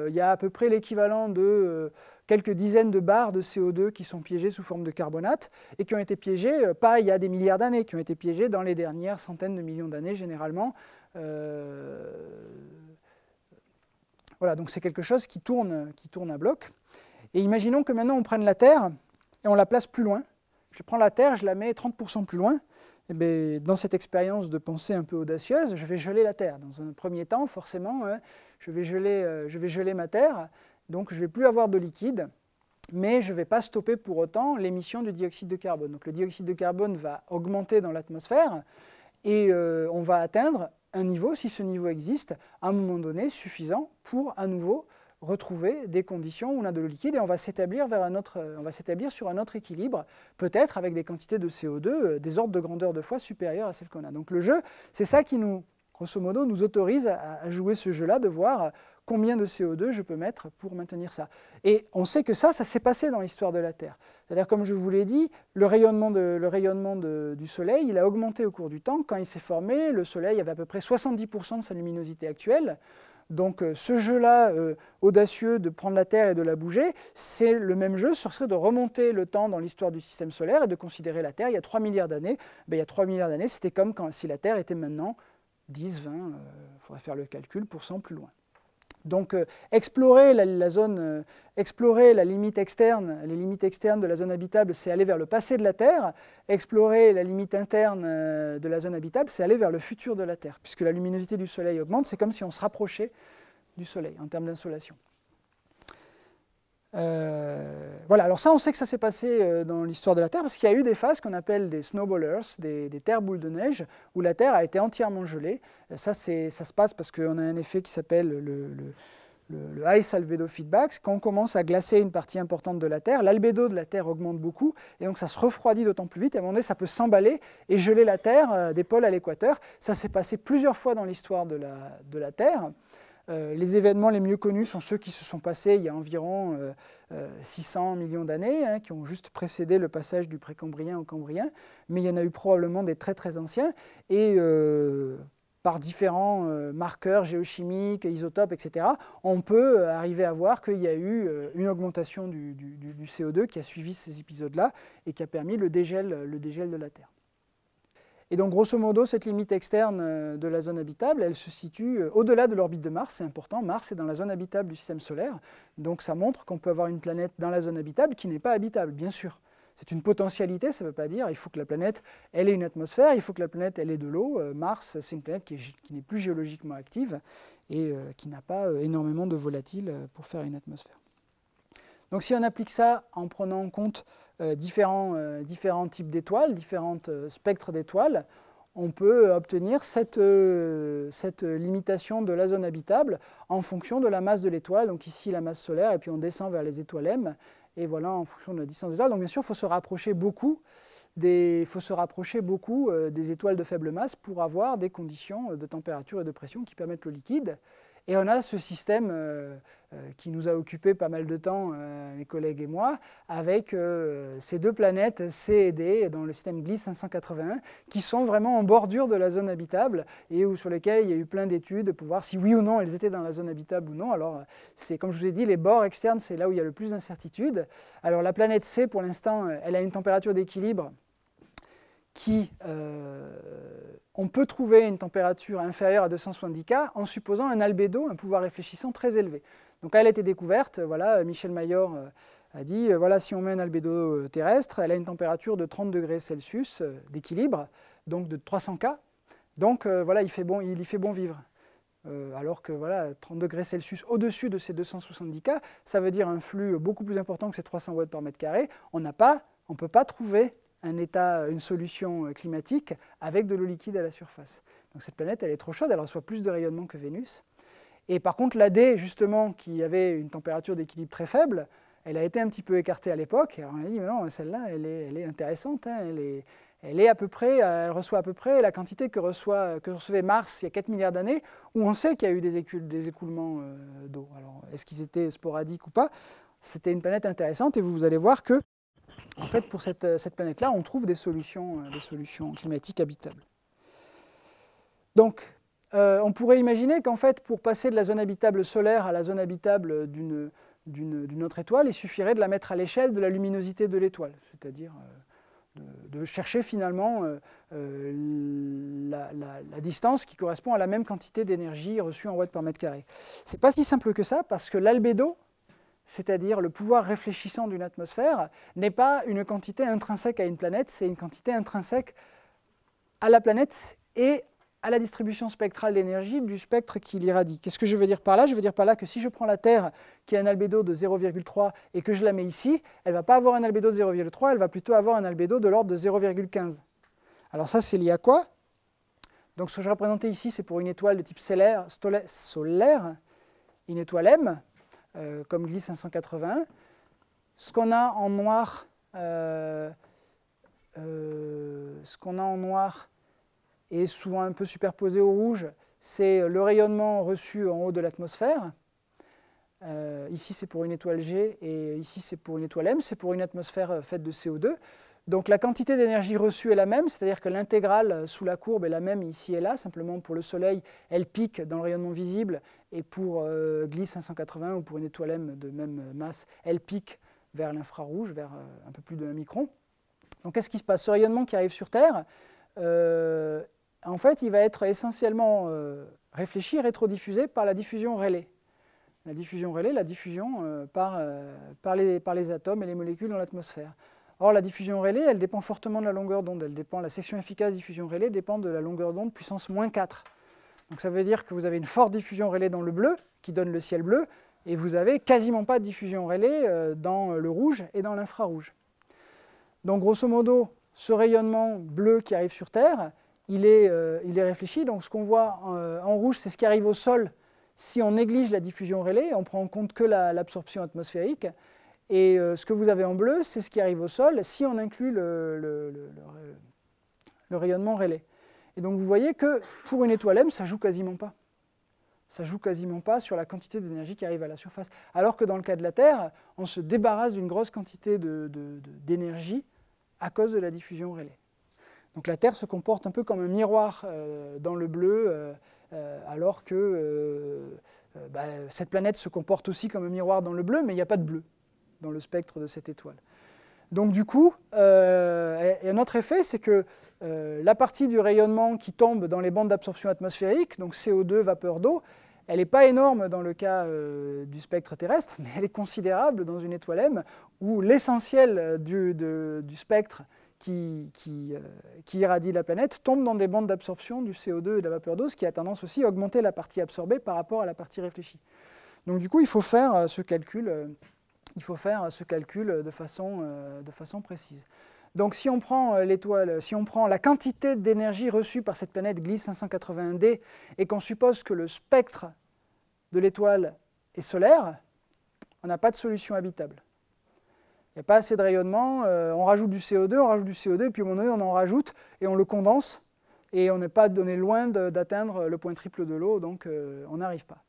il y a à peu près l'équivalent de quelques dizaines de barres de CO2 qui sont piégées sous forme de carbonate et qui ont été piégées, euh, pas il y a des milliards d'années, qui ont été piégées dans les dernières centaines de millions d'années généralement. Euh, voilà, donc c'est quelque chose qui tourne, qui tourne à bloc. Et imaginons que maintenant on prenne la Terre et on la place plus loin. Je prends la Terre, je la mets 30% plus loin. Eh ben, dans cette expérience de pensée un peu audacieuse, je vais geler la Terre. Dans un premier temps, forcément, hein, je, vais geler, euh, je vais geler ma Terre. Donc je ne vais plus avoir de liquide, mais je ne vais pas stopper pour autant l'émission du dioxyde de carbone. Donc le dioxyde de carbone va augmenter dans l'atmosphère et euh, on va atteindre un niveau, si ce niveau existe, à un moment donné suffisant pour à nouveau retrouver des conditions où on a de l'eau liquide et on va s'établir vers un autre, on va s'établir sur un autre équilibre, peut-être avec des quantités de CO2 euh, des ordres de grandeur de fois supérieures à celles qu'on a. Donc le jeu, c'est ça qui nous, grosso modo, nous autorise à jouer ce jeu-là, de voir combien de CO2 je peux mettre pour maintenir ça. Et on sait que ça, ça s'est passé dans l'histoire de la Terre. C'est-à-dire, comme je vous l'ai dit, le rayonnement, le rayonnement du Soleil, il a augmenté au cours du temps. Quand il s'est formé, le Soleil avait à peu près 70% de sa luminosité actuelle. Donc euh, ce jeu-là euh, audacieux de prendre la Terre et de la bouger, c'est le même jeu, ce serait de remonter le temps dans l'histoire du système solaire et de considérer la Terre il y a 3 milliards d'années. Ben, il y a 3 milliards d'années, c'était comme si la Terre était maintenant 10, 20, il faudrait faire le calcul, pour cent plus loin. Donc euh, explorer, la, zone, euh, explorer la limite externe, les limites externes de la zone habitable, c'est aller vers le passé de la Terre. Explorer la limite interne euh, de la zone habitable, c'est aller vers le futur de la Terre. Puisque la luminosité du Soleil augmente, c'est comme si on se rapprochait du Soleil en termes d'insolation. Euh, voilà, alors ça, on sait que ça s'est passé euh, dans l'histoire de la Terre, parce qu'il y a eu des phases qu'on appelle des snowballers, des, terres boules de neige, où la Terre a été entièrement gelée. Euh, ça, ça se passe parce qu'on a un effet qui s'appelle le, ice albedo feedback. Quand on commence à glacer une partie importante de la Terre, l'albédo de la Terre augmente beaucoup, et donc ça se refroidit d'autant plus vite, et à un moment donné, ça peut s'emballer et geler la Terre des pôles à l'équateur. Ça s'est passé plusieurs fois dans l'histoire de la Terre. Euh, les événements les mieux connus sont ceux qui se sont passés il y a environ 600 euh, euh, millions d'années, hein, qui ont juste précédé le passage du précambrien au cambrien, mais il y en a eu probablement des très très anciens, et par différents marqueurs géochimiques, isotopes, etc., on peut arriver à voir qu'il y a eu une augmentation du, du CO2 qui a suivi ces épisodes-là et qui a permis le dégel, le dégel de la Terre. Et donc, grosso modo, cette limite externe euh, de la zone habitable, elle se situe euh, au-delà de l'orbite de Mars, c'est important. Mars est dans la zone habitable du système solaire, donc ça montre qu'on peut avoir une planète dans la zone habitable qui n'est pas habitable, bien sûr. C'est une potentialité, ça ne veut pas dire il faut que la planète elle ait une atmosphère, il faut que la planète elle ait de l'eau. Euh, Mars, c'est une planète qui n'est plus géologiquement active et qui n'a pas énormément de volatiles pour faire une atmosphère. Donc si on applique ça en prenant en compte euh, euh, différents, types d'étoiles, différents euh, spectres d'étoiles, on peut obtenir cette, limitation de la zone habitable en fonction de la masse de l'étoile. Donc ici la masse solaire, et puis on descend vers les étoiles M, et voilà en fonction de la distance d'étoile. Donc bien sûr, il faut se rapprocher beaucoup il faut se rapprocher beaucoup des étoiles de faible masse pour avoir des conditions de température et de pression qui permettent le liquide. Et on a ce système euh, euh, qui nous a occupé pas mal de temps, euh, mes collègues et moi, avec ces deux planètes C et D dans le système GLIS 581, qui sont vraiment en bordure de la zone habitable et où, sur lesquelles il y a eu plein d'études pour voir si oui ou non elles étaient dans la zone habitable ou non. Alors, c'est comme je vous ai dit, les bords externes, c'est là où il y a le plus d'incertitudes. Alors, la planète C, pour l'instant, elle a une température d'équilibre qui on peut trouver une température inférieure à 270 K en supposant un albédo, un pouvoir réfléchissant très élevé. Donc elle a été découverte, voilà, Michel Mayor euh, a dit, euh, voilà, si on met un albédo euh, terrestre, elle a une température de 30 degrés Celsius d'équilibre, donc de 300 K. Donc voilà, il, fait bon, il y fait bon vivre. alors que voilà, 30 degrés Celsius au-dessus de ces 270 K, ça veut dire un flux beaucoup plus important que ces 300 watts par mètre carré. On n'a pas, on ne peut pas trouver un état, une solution euh, climatique avec de l'eau liquide à la surface. Donc cette planète, elle est trop chaude, elle reçoit plus de rayonnement que Vénus. Et par contre, D, justement, qui avait une température d'équilibre très faible, elle a été un petit peu écartée à l'époque. Alors on a dit, non, celle-là, elle est, intéressante. Hein, elle, est, elle, est, à peu près, euh, elle reçoit à peu près la quantité que, reçoit, que recevait Mars il y a 4 milliards d'années, où on sait qu'il y a eu des, des écoulements euh, d'eau. Alors, est-ce qu'ils étaient sporadiques ou pas C'était une planète intéressante et vous allez voir que en fait, pour euh, cette, planète-là, on trouve des solutions, euh, climatiques habitables. Donc, euh, on pourrait imaginer qu'en fait, pour passer de la zone habitable solaire à la zone habitable d'une autre étoile, il suffirait de la mettre à l'échelle de la luminosité de l'étoile, c'est-à-dire de, chercher finalement la, la, distance qui correspond à la même quantité d'énergie reçue en watts par mètre carré. C'est pas si simple que ça, parce que l'albédo, c'est-à-dire le pouvoir réfléchissant d'une atmosphère, n'est pas une quantité intrinsèque à une planète, c'est une quantité intrinsèque à la planète et à la distribution spectrale d'énergie du spectre qui l'irradie. Qu'est-ce que je veux dire par là Je veux dire par là que si je prends la Terre, qui a un albédo de 0,3, et que je la mets ici, elle ne va pas avoir un albédo de 0,3, elle va plutôt avoir un albédo de l'ordre de 0,15. Alors ça, c'est lié à quoi Donc ce que je représenter ici, c'est pour une étoile de type solaire une étoile M, euh, comme GLI 580 Ce qu'on a en noir, euh, euh, ce qu'on a en noir est souvent un peu superposé au rouge, c'est le rayonnement reçu en haut de l'atmosphère. ici, c'est pour une étoile G et ici, c'est pour une étoile M. C'est pour une atmosphère faite de CO2. Donc la quantité d'énergie reçue est la même, c'est-à-dire que l'intégrale sous la courbe est la même ici et là. Simplement, pour le Soleil, elle pique dans le rayonnement visible et pour euh, Gliss 580 ou pour une étoile M de même masse, elle pique vers l'infrarouge, vers euh, un peu plus de 1 micron. Donc qu'est-ce qui se passe Ce rayonnement qui arrive sur Terre, euh, en fait, il va être essentiellement euh, réfléchi, rétrodiffusé par la diffusion relais. La diffusion relais, la diffusion par, les, atomes et les molécules dans l'atmosphère. Or, la diffusion relais, elle dépend fortement de la longueur d'onde. Elle dépend, la section efficace diffusion relais dépend de la longueur d'onde puissance moins 4. Donc ça veut dire que vous avez une forte diffusion relais dans le bleu, qui donne le ciel bleu, et vous n'avez quasiment pas de diffusion relais euh, dans le rouge et dans l'infrarouge. Donc grosso modo, ce rayonnement bleu qui arrive sur Terre, il est, euh, réfléchi. Donc ce qu'on voit euh, en, rouge, c'est ce qui arrive au sol si on néglige la diffusion relais, on prend en compte que l'absorption atmosphérique. Et ce que vous avez en bleu, c'est ce qui arrive au sol si on inclut le, rayonnement relais. Et donc vous voyez que pour une étoile M, ça joue quasiment pas. Ça joue quasiment pas sur la quantité d'énergie qui arrive à la surface. Alors que dans le cas de la Terre, on se débarrasse d'une grosse quantité d'énergie à cause de la diffusion relais. Donc la Terre se comporte un peu comme un miroir euh, dans le bleu, euh, euh, alors que bah, cette planète se comporte aussi comme un miroir dans le bleu, mais il n'y a pas de bleu dans le spectre de cette étoile. Donc du coup, et un autre effet, c'est que euh, la partie du rayonnement qui tombe dans les bandes d'absorption atmosphérique, donc CO2, vapeur d'eau, elle n'est pas énorme dans le cas euh, du spectre terrestre, mais elle est considérable dans une étoile M, où l'essentiel euh, du, spectre qui, irradie la planète tombe dans des bandes d'absorption du CO2 et de la vapeur d'eau, ce qui a tendance aussi à augmenter la partie absorbée par rapport à la partie réfléchie. Donc du coup, il faut faire ce calcul, il faut faire ce calcul de façon précise. Donc si on prend euh, l'étoile, si on prend la quantité d'énergie reçue par cette planète Gliese 581d et qu'on suppose que le spectre de l'étoile est solaire, on n'a pas de solution habitable. Il n'y a pas assez de rayonnement, euh, on rajoute du CO2, on rajoute du CO2, et puis au moment donné, on en rajoute et on le condense, et on n'est pas donné loin d'atteindre le point triple de l'eau, donc euh, on n'arrive pas.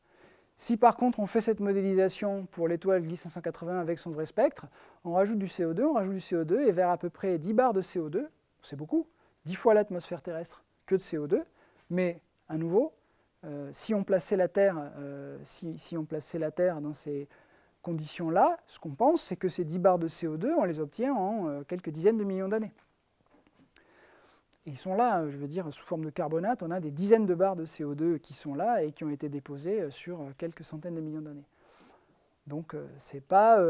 Si par contre on fait cette modélisation pour l'étoile Gliese 580 avec son vrai spectre, on rajoute du CO2, on rajoute du CO2 et vers à peu près 10 bars de CO2, c'est beaucoup, 10 fois l'atmosphère terrestre que de CO2, mais à nouveau, euh, si, on plaçait la Terre, euh, si, on plaçait la Terre dans ces conditions-là, ce qu'on pense, c'est que ces 10 barres de CO2, on les obtient en euh, quelques dizaines de millions d'années ils sont là, euh, je veux dire, sous forme de carbonate, on a des dizaines de barres de CO2 qui sont là et qui ont été déposées euh, sur euh, quelques centaines de millions d'années. Donc, c'est pas,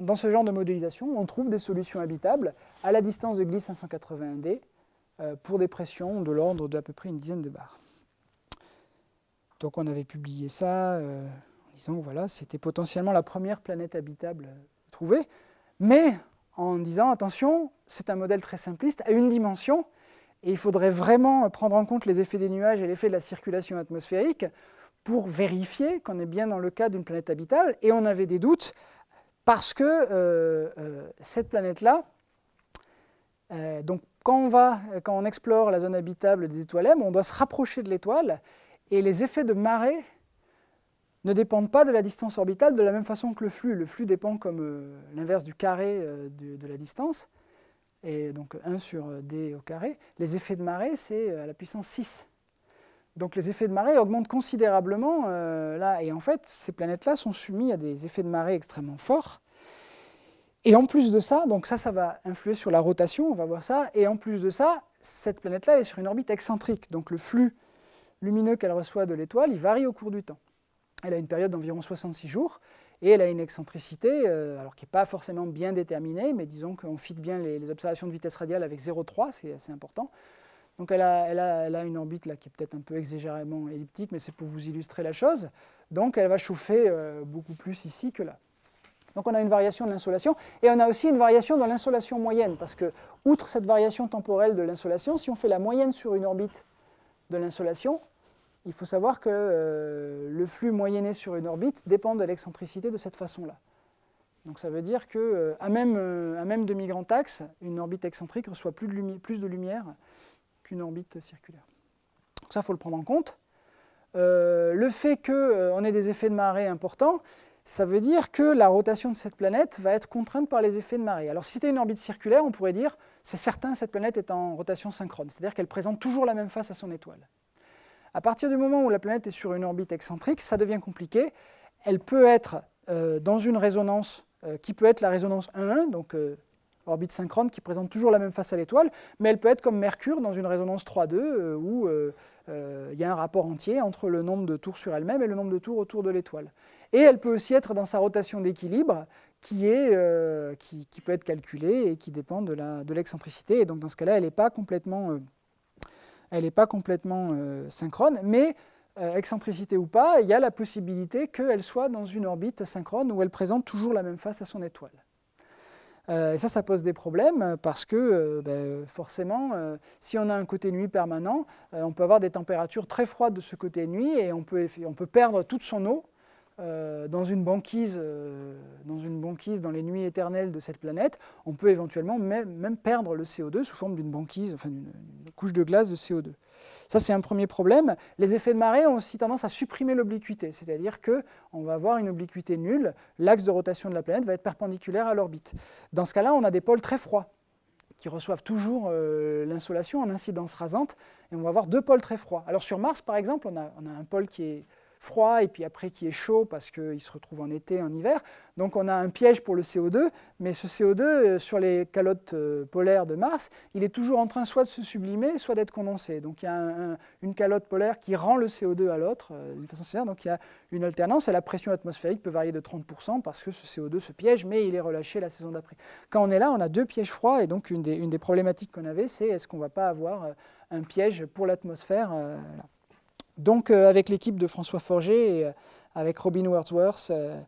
dans ce genre de modélisation, on trouve des solutions habitables à la distance de glisse 581D pour des pressions de l'ordre d'à peu près une dizaine de barres. Donc, on avait publié ça en disant, voilà, c'était potentiellement la première planète habitable trouvée, mais en disant, attention, c'est un modèle très simpliste, à une dimension, il faudrait vraiment prendre en compte les effets des nuages et l'effet de la circulation atmosphérique pour vérifier qu'on est bien dans le cas d'une planète habitable. Et on avait des doutes parce que euh, euh, cette planète-là, euh, donc quand on, va, quand explore la zone habitable des étoiles M, on doit se rapprocher de l'étoile et les effets de marée ne dépendent pas de la distance orbitale de la même façon que le flux. Le flux dépend comme l'inverse du carré de la distance et donc 1 sur d au carré, les effets de marée, c'est à euh, la puissance 6. Donc les effets de marée augmentent considérablement euh, là. Et en fait, ces planètes-là sont soumises à des effets de marée extrêmement forts. Et en plus de ça, donc ça, ça va influer sur la rotation, on va voir ça. Et en plus de ça, cette planète-là est sur une orbite excentrique. Donc le flux lumineux qu'elle reçoit de l'étoile, il varie au cours du temps. Elle a une période d'environ 66 jours. Et elle a une excentricité, euh, alors qui n'est pas forcément bien déterminée, mais disons qu'on fit bien les, observations de vitesse radiale avec 0,3, c'est assez important. Donc elle a, elle a, elle a une orbite là qui est peut-être un peu exagérément elliptique, mais c'est pour vous illustrer la chose. Donc elle va chauffer euh, beaucoup plus ici que là. Donc on a une variation de l'insolation, et on a aussi une variation dans l'insolation moyenne, parce que, outre cette variation temporelle de l'insolation, si on fait la moyenne sur une orbite de l'insolation, il faut savoir que euh, le flux moyenné sur une orbite dépend de l'excentricité de cette façon-là. Donc ça veut dire qu'à euh, euh, même, demi-grand axe, une orbite excentrique reçoit plus de, plus de lumière qu'une orbite circulaire. Donc ça, il faut le prendre en compte. le fait qu'on ait des effets de marée importants, ça veut dire que la rotation de cette planète va être contrainte par les effets de marée. Alors si c'était une orbite circulaire, on pourrait dire, c'est certain, cette planète est en rotation synchrone, c'est-à-dire qu'elle présente toujours la même face à son étoile. À partir du moment où la planète est sur une orbite excentrique, ça devient compliqué. Elle peut être euh, dans une résonance euh, qui peut être la résonance 1-1, donc euh, orbite synchrone qui présente toujours la même face à l'étoile, mais elle peut être comme Mercure dans une résonance 3-2 où il y a un rapport entier entre le nombre de tours sur elle-même et le nombre de tours autour de l'étoile. Et elle peut aussi être dans sa rotation d'équilibre qui, qui, peut être calculée et qui dépend de l'excentricité. et donc dans ce cas-là, elle n'est pas complètement elle n'est pas complètement euh, synchrone, mais euh, excentricité ou pas, il y a la possibilité qu'elle soit dans une orbite synchrone où elle présente toujours la même face à son étoile. Euh, et ça, ça pose des problèmes parce que ben, forcément, si on a un côté nuit permanent, on peut avoir des températures très froides de ce côté nuit et on peut, on peut perdre toute son eau euh, dans, une banquise, euh, dans une banquise, dans les nuits éternelles de cette planète, on peut éventuellement même, perdre le CO2 sous forme d'une banquise, enfin d'une couche de glace de CO2. Ça, c'est un premier problème. Les effets de marée ont aussi tendance à supprimer l'obliquité, c'est-à-dire qu'on va avoir une obliquité nulle, l'axe de rotation de la planète va être perpendiculaire à l'orbite. Dans ce cas-là, on a des pôles très froids qui reçoivent toujours euh, l'insolation en incidence rasante, et on va avoir deux pôles très froids. Alors sur Mars, par exemple, on a un pôle qui est froid et puis après qui est chaud parce qu'il se retrouve en été, en hiver. Donc on a un piège pour le CO2, mais ce CO2 euh, sur les calottes euh, polaires de Mars, il est toujours en train soit de se sublimer, soit d'être condensé. Donc il y a une calotte polaire qui rend le CO2 à l'autre euh, d'une façon similaire. Donc il y a une alternance et la pression atmosphérique peut varier de 30% parce que ce CO2 se piège, mais il est relâché la saison d'après. Quand on est là, on a deux pièges froids et donc une des, problématiques qu'on avait, c'est est-ce qu'on ne va pas avoir un piège pour l'atmosphère donc euh, avec l'équipe de François Forger et euh, avec Robin Wordsworth euh,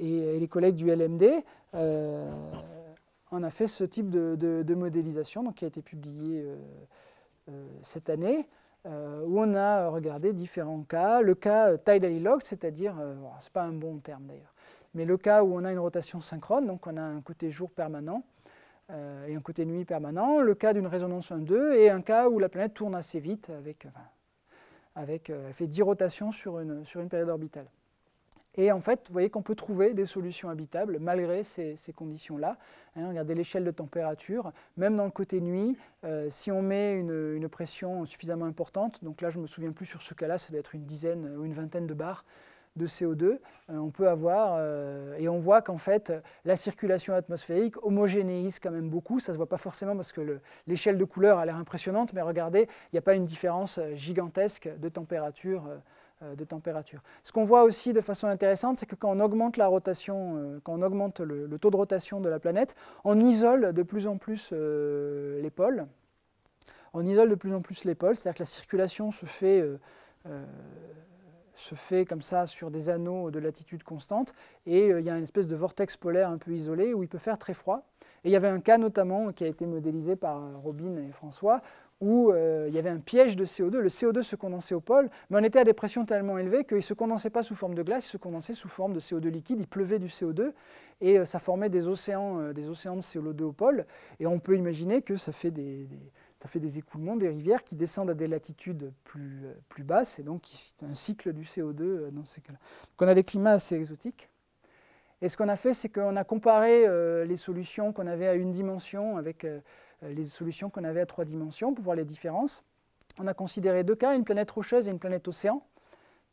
et, les collègues du LMD, on a fait ce type de, modélisation donc, qui a été publié cette année. où on a regardé différents cas. Le cas tidal tidally c'est-à-dire, ce n'est c'est pas un bon terme d'ailleurs, mais le cas où on a une rotation synchrone, donc on a un côté jour permanent et un côté nuit permanent, le cas d'une résonance 1-2 et un cas où la planète tourne assez vite avec, avec, euh, elle fait 10 rotations sur une, période orbitale. Et en fait, vous voyez qu'on peut trouver des solutions habitables malgré ces, conditions-là. Hein, regardez l'échelle de température, même dans le côté nuit, euh, si on met une, pression suffisamment importante, donc là je ne me souviens plus sur ce cas-là, ça doit être une dizaine ou une vingtaine de barres, de CO2, euh, on peut avoir, euh, et on voit qu'en fait, la circulation atmosphérique homogénéise quand même beaucoup. Ça ne se voit pas forcément parce que l'échelle de couleur a l'air impressionnante, mais regardez, il n'y a pas une différence euh, gigantesque de température de température. Ce qu'on voit aussi de façon intéressante, c'est que quand on augmente la rotation, quand on augmente le, taux de rotation de la planète, on isole de plus en plus les pôles. On isole de plus en plus les pôles, c'est-à-dire que la circulation se fait se fait comme ça sur des anneaux de latitude constante, et euh, il y a une espèce de vortex polaire un peu isolé où il peut faire très froid. Et il y avait un cas notamment qui a été modélisé par euh, Robin et François, où euh, il y avait un piège de CO2. Le CO2 se condensait au pôle, mais on était à des pressions tellement élevées qu'il ne se condensait pas sous forme de glace, il se condensait sous forme de CO2 liquide, il pleuvait du CO2, et ça formait des océans, des océans de CO2 au pôle. Et on peut imaginer que ça fait des ça fait des écoulements des rivières qui descendent à des latitudes plus, euh, basses, et donc un cycle du CO2 euh, dans ces cas-là. Donc on a des climats assez exotiques. Et ce qu'on a fait, c'est qu'on a comparé euh, les solutions qu'on avait à une dimension avec les solutions qu'on avait à trois dimensions pour voir les différences. On a considéré deux cas, une planète rocheuse et une planète océan.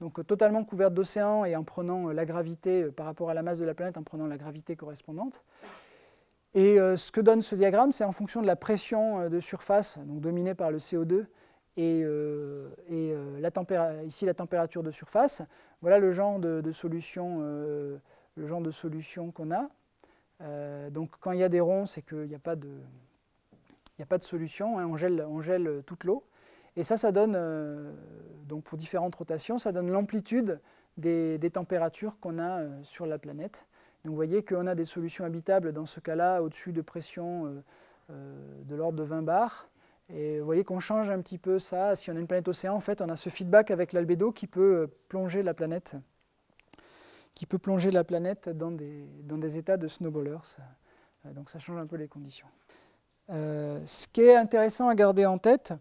Donc totalement couverte d'océan et en prenant la gravité par rapport à la masse de la planète, en prenant la gravité correspondante. Et euh, ce que donne ce diagramme, c'est en fonction de la pression euh, de surface, donc dominée par le CO2, et, euh, ici la température de surface. Voilà le genre de, solution, qu'on a. donc quand il y a des ronds, c'est qu'il n'y a, pas de, solution, hein, on, gèle, toute l'eau. Et ça, ça donne, pour différentes rotations, ça donne l'amplitude des, températures qu'on a sur la planète. Donc vous voyez qu'on a des solutions habitables dans ce cas-là au-dessus de pression euh, euh, de l'ordre de 20 bars. Et vous voyez qu'on change un petit peu ça. Si on a une planète océan, en fait, on a ce feedback avec l'albédo qui peut euh, plonger la planète, qui peut plonger la planète dans des, états de snowballers. Donc ça change un peu les conditions. ce qui est intéressant à garder en tête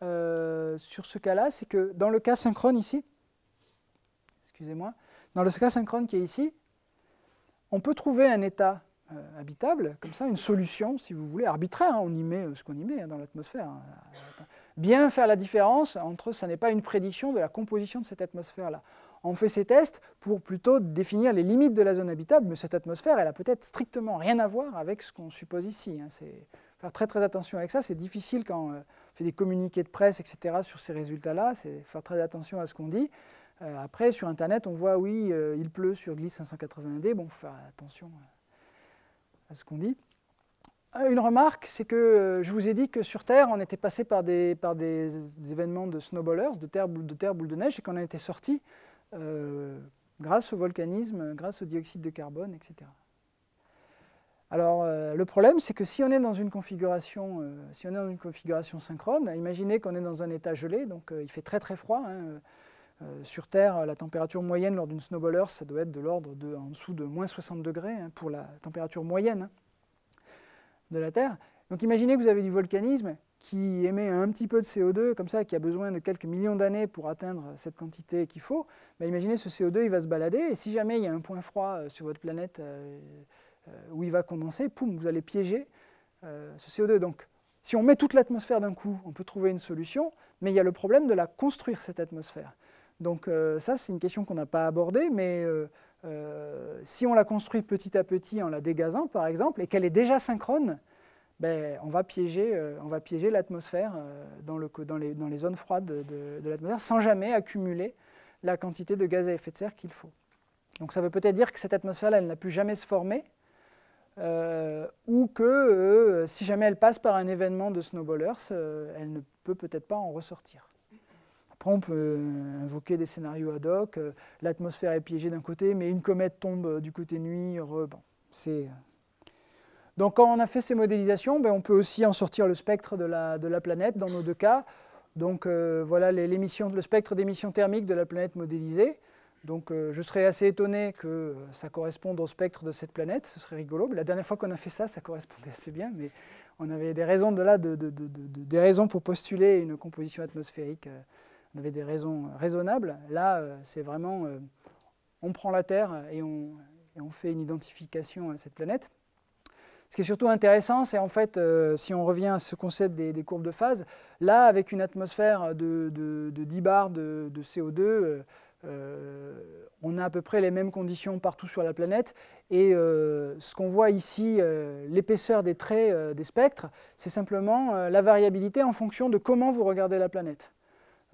sur ce cas-là, c'est que dans le cas synchrone ici, excusez-moi, dans le cas synchrone qui est ici, on peut trouver un état euh, habitable, comme ça, une solution, si vous voulez, arbitraire, hein. on y met euh, ce qu'on y met hein, dans l'atmosphère. Hein. bien faire la différence entre, ça n'est pas une prédiction de la composition de cette atmosphère-là. On fait ces tests pour plutôt définir les limites de la zone habitable, mais cette atmosphère, elle a peut-être strictement rien à voir avec ce qu'on suppose ici. C'est faire très très attention avec ça, c'est difficile quand euh, on fait des communiqués de presse, etc., sur ces résultats-là, c'est faire très attention à ce qu'on dit. Euh, après, sur Internet, on voit, oui, euh, il pleut sur glisse 580 d Bon, faire attention euh, à ce qu'on dit. Une remarque, c'est que je vous ai dit que sur Terre, on était passé par des, événements de snowballers, de terre, boule de, neige, et qu'on a été sorti grâce au volcanisme, grâce au dioxyde de carbone, etc. Alors, le problème, c'est que si on est dans une configuration, si on est dans une configuration synchrone, imaginez qu'on est dans un état gelé, donc il fait très très froid, hein, euh, sur Terre, la température moyenne lors d'une snowballer, ça doit être de l'ordre de en dessous de moins 60 degrés hein, pour la température moyenne hein, de la Terre. Donc imaginez que vous avez du volcanisme qui émet un petit peu de CO2, comme ça, qui a besoin de quelques millions d'années pour atteindre cette quantité qu'il faut. Mais bah, imaginez ce CO2, il va se balader, et si jamais il y a un point froid euh, sur votre planète euh, où il va condenser, poum, vous allez piéger ce CO2. Donc si on met toute l'atmosphère d'un coup, on peut trouver une solution, mais il y a le problème de la construire, cette atmosphère. Donc euh, ça, c'est une question qu'on n'a pas abordée, mais euh, euh, si on la construit petit à petit en la dégazant, par exemple, et qu'elle est déjà synchrone, ben, on va piéger, l'atmosphère dans, les, zones froides de, l'atmosphère sans jamais accumuler la quantité de gaz à effet de serre qu'il faut. Donc ça veut peut-être dire que cette atmosphère-là, elle n'a plus jamais se former, ou que si jamais elle passe par un événement de Snowballers, elle ne peut peut-être pas en ressortir on peut invoquer des scénarios ad hoc. Euh, l'atmosphère est piégée d'un côté, mais une comète tombe euh, du côté nuit. Euh. Donc quand on a fait ces modélisations, ben, on peut aussi en sortir le spectre de la, planète dans nos deux cas. Donc voilà l'émission, le spectre d'émission thermique de la planète modélisée. Donc je serais assez étonné que ça corresponde au spectre de cette planète, ce serait rigolo. la dernière fois qu'on a fait ça, ça correspondait assez bien, mais on avait des raisons, de là, des raisons pour postuler une composition atmosphérique on avait des raisons raisonnables. Là, euh, c'est vraiment, euh, on prend la Terre et on, fait une identification à cette planète. Ce qui est surtout intéressant, c'est en fait, euh, si on revient à ce concept des, courbes de phase, là, avec une atmosphère de, 10 bars de, CO2, on a à peu près les mêmes conditions partout sur la planète. Et ce qu'on voit ici, l'épaisseur des traits des spectres, c'est simplement la variabilité en fonction de comment vous regardez la planète.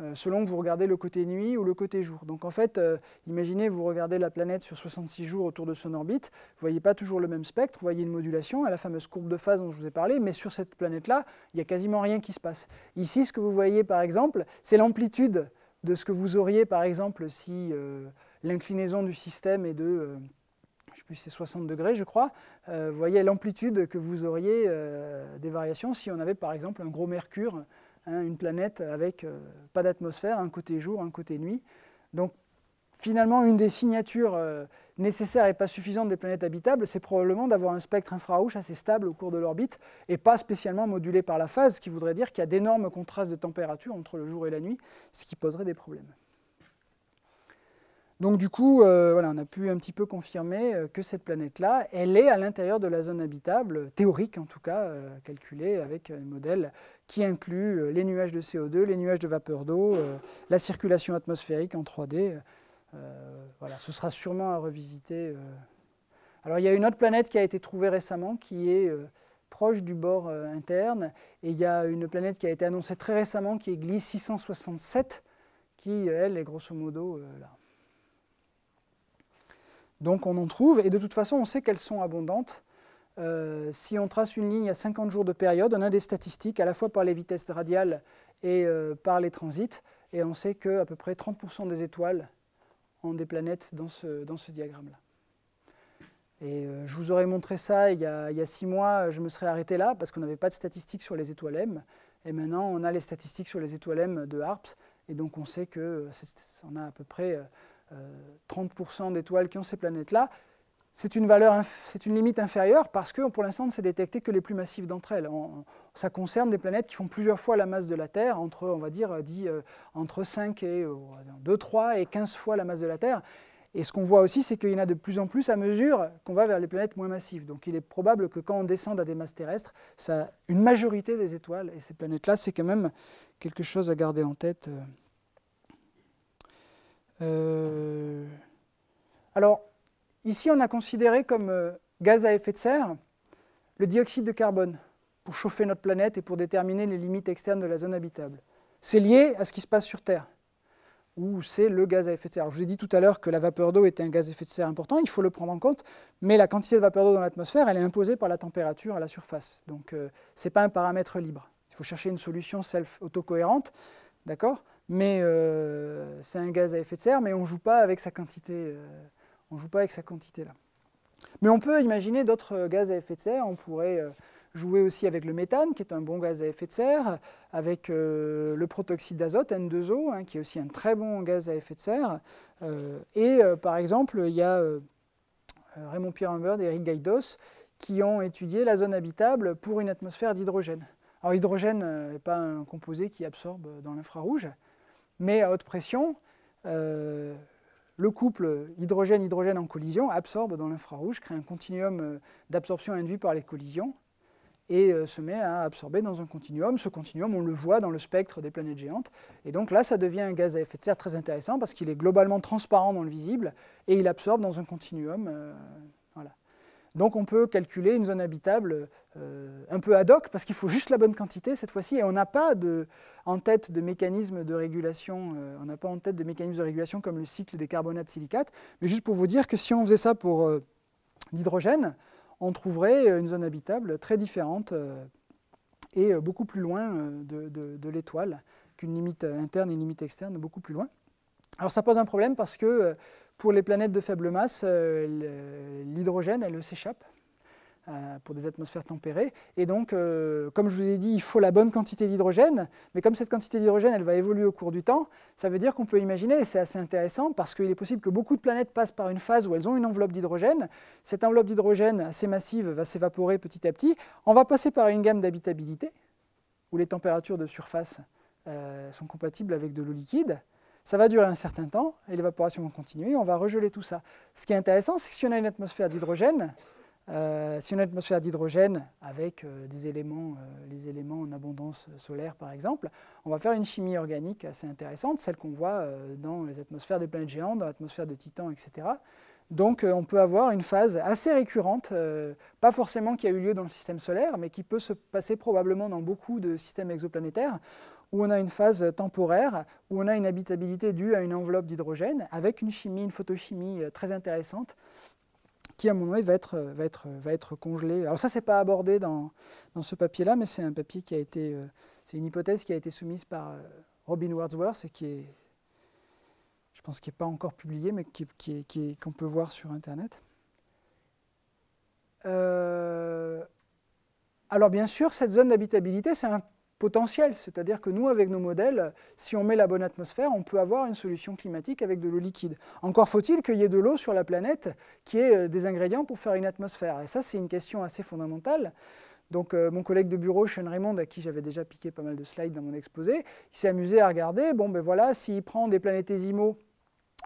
Euh, selon que vous regardez le côté nuit ou le côté jour. Donc en fait, euh, imaginez, vous regardez la planète sur 66 jours autour de son orbite, vous ne voyez pas toujours le même spectre, vous voyez une modulation à la fameuse courbe de phase dont je vous ai parlé, mais sur cette planète-là, il n'y a quasiment rien qui se passe. Ici, ce que vous voyez par exemple, c'est l'amplitude de ce que vous auriez par exemple si euh, l'inclinaison du système est de... je sais plus, c'est 60 degrés, je crois. vous voyez l'amplitude que vous auriez des variations si on avait par exemple un gros mercure Hein, une planète avec euh, pas d'atmosphère, un côté jour, un côté nuit. Donc finalement, une des signatures euh, nécessaires et pas suffisantes des planètes habitables, c'est probablement d'avoir un spectre infrarouge assez stable au cours de l'orbite et pas spécialement modulé par la phase, ce qui voudrait dire qu'il y a d'énormes contrastes de température entre le jour et la nuit, ce qui poserait des problèmes. Donc du coup, euh, voilà, on a pu un petit peu confirmer euh, que cette planète-là, elle est à l'intérieur de la zone habitable, théorique en tout cas, euh, calculée avec un modèle qui inclut les nuages de CO2, les nuages de vapeur d'eau, la circulation atmosphérique en 3D. voilà, ce sera sûrement à revisiter. Alors il y a une autre planète qui a été trouvée récemment qui est proche du bord interne et il y a une planète qui a été annoncée très récemment qui est Gliese 667 qui, elle, est grosso modo là. Donc on en trouve, et de toute façon on sait qu'elles sont abondantes. Euh, si on trace une ligne à 50 jours de période, on a des statistiques à la fois par les vitesses radiales et euh, par les transits, et on sait qu'à peu près 30% des étoiles ont des planètes dans ce, dans ce diagramme-là. Et euh, je vous aurais montré ça il y, a, il y, a, six mois, je me serais arrêté là parce qu'on n'avait pas de statistiques sur les étoiles M. Et maintenant, on a les statistiques sur les étoiles M de HARPS. Et donc, on sait qu'on a à peu près 30% euh, d'étoiles qui ont ces planètes-là, c'est une, valeur, c'est une limite inférieure parce que pour l'instant, on ne s'est détecté que les plus massives d'entre elles. ça concerne des planètes qui font plusieurs fois la masse de la Terre, entre, on va dire, euh, dit, euh, entre 5 et 2, 3 et 15 fois la masse de la Terre. Et ce qu'on voit aussi, c'est qu'il y en a de plus en plus à mesure qu'on va vers les planètes moins massives. Donc il est probable que quand on descende à des masses terrestres, ça, une majorité des étoiles et ces planètes-là, c'est quand même quelque chose à garder en tête euh, alors, ici, on a considéré comme euh, gaz à effet de serre le dioxyde de carbone pour chauffer notre planète et pour déterminer les limites externes de la zone habitable. C'est lié à ce qui se passe sur Terre, où c'est le gaz à effet de serre. je vous ai dit tout à l'heure que la vapeur d'eau était un gaz à effet de serre important, il faut le prendre en compte, mais la quantité de vapeur d'eau dans l'atmosphère, elle est imposée par la température à la surface. Donc, euh, ce n'est pas un paramètre libre. Il faut chercher une solution self-autocohérente, d'accord mais euh, c'est un gaz à effet de serre, mais on ne joue pas avec sa quantité. Euh, joue pas avec sa quantité là. Mais on peut imaginer d'autres euh, gaz à effet de serre. On pourrait jouer aussi avec le méthane, qui est un bon gaz à effet de serre, avec le protoxyde d'azote, N2O, hein, qui est aussi un très bon gaz à effet de serre. et par exemple, il y a Raymond pierre Humbert et Eric Gaidos qui ont étudié la zone habitable pour une atmosphère d'hydrogène. Alors, l'hydrogène n'est pas un composé qui absorbe dans l'infrarouge, mais à haute pression, euh, le couple hydrogène-hydrogène en collision absorbe dans l'infrarouge, crée un continuum euh, d'absorption induit par les collisions et euh, se met à absorber dans un continuum. Ce continuum, on le voit dans le spectre des planètes géantes. Et donc là, ça devient un gaz à effet de serre très intéressant parce qu'il est globalement transparent dans le visible et il absorbe dans un continuum donc on peut calculer une zone habitable euh, un peu ad hoc, parce qu'il faut juste la bonne quantité cette fois-ci, et on n'a pas en tête de mécanisme de régulation, euh, on n'a pas en tête de de régulation comme le cycle des carbonates silicates, mais juste pour vous dire que si on faisait ça pour euh, l'hydrogène, on trouverait une zone habitable très différente et beaucoup plus loin de, de l'étoile qu'une limite interne et une limite externe, beaucoup plus loin. Alors ça pose un problème parce que pour les planètes de faible masse, euh, l'hydrogène, elle s'échappe euh, pour des atmosphères tempérées. Et donc, euh, comme je vous ai dit, il faut la bonne quantité d'hydrogène, mais comme cette quantité d'hydrogène, elle va évoluer au cours du temps, ça veut dire qu'on peut imaginer, et c'est assez intéressant, parce qu'il est possible que beaucoup de planètes passent par une phase où elles ont une enveloppe d'hydrogène. Cette enveloppe d'hydrogène assez massive va s'évaporer petit à petit. On va passer par une gamme d'habitabilité, où les températures de surface sont compatibles avec de l'eau liquide. Ça va durer un certain temps et l'évaporation va continuer, on va regeler tout ça. Ce qui est intéressant, c'est que si on a une atmosphère d'hydrogène, euh, si on a une atmosphère d'hydrogène avec euh, des éléments, euh, les éléments en abondance solaire par exemple, on va faire une chimie organique assez intéressante, celle qu'on voit dans les atmosphères des planètes géantes, dans l'atmosphère de Titan, etc. Donc on peut avoir une phase assez récurrente, pas forcément qui a eu lieu dans le système solaire, mais qui peut se passer probablement dans beaucoup de systèmes exoplanétaires où on a une phase temporaire, où on a une habitabilité due à une enveloppe d'hydrogène, avec une chimie, une photochimie euh, très intéressante, qui à mon avis va être, va être, congelée. Alors ça, ce n'est pas abordé dans, ce papier-là, mais c'est un papier qui a été, euh, c'est une hypothèse qui a été soumise par euh, Robin Wordsworth et qui est, je pense, qui n'est pas encore publié, mais qu'on qui, peut voir sur Internet. alors bien sûr, cette zone d'habitabilité, c'est un potentiel. C'est-à-dire que nous, avec nos modèles, si on met la bonne atmosphère, on peut avoir une solution climatique avec de l'eau liquide. Encore faut-il qu'il y ait de l'eau sur la planète qui ait euh, des ingrédients pour faire une atmosphère. Et ça, c'est une question assez fondamentale. Donc euh, mon collègue de bureau, Sean Raymond, à qui j'avais déjà piqué pas mal de slides dans mon exposé, il s'est amusé à regarder, bon ben voilà, s'il prend des planétésimaux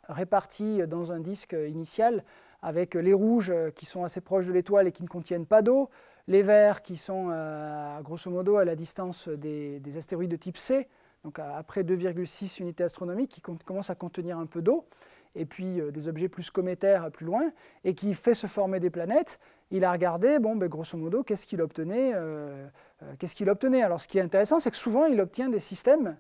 répartis dans un disque initial, avec les rouges euh, qui sont assez proches de l'étoile et qui ne contiennent pas d'eau, les Verts qui sont euh, grosso modo à la distance des, astéroïdes de type C, donc à, 2,6 unités astronomiques, qui commencent à contenir un peu d'eau, et puis euh, des objets plus cométaires plus loin, et qui fait se former des planètes. Il a regardé, bon, ben, grosso modo, qu'est-ce qu'il obtenait, euh, qu'est-ce qu'il obtenait Alors ce qui est intéressant, c'est que souvent il obtient des systèmes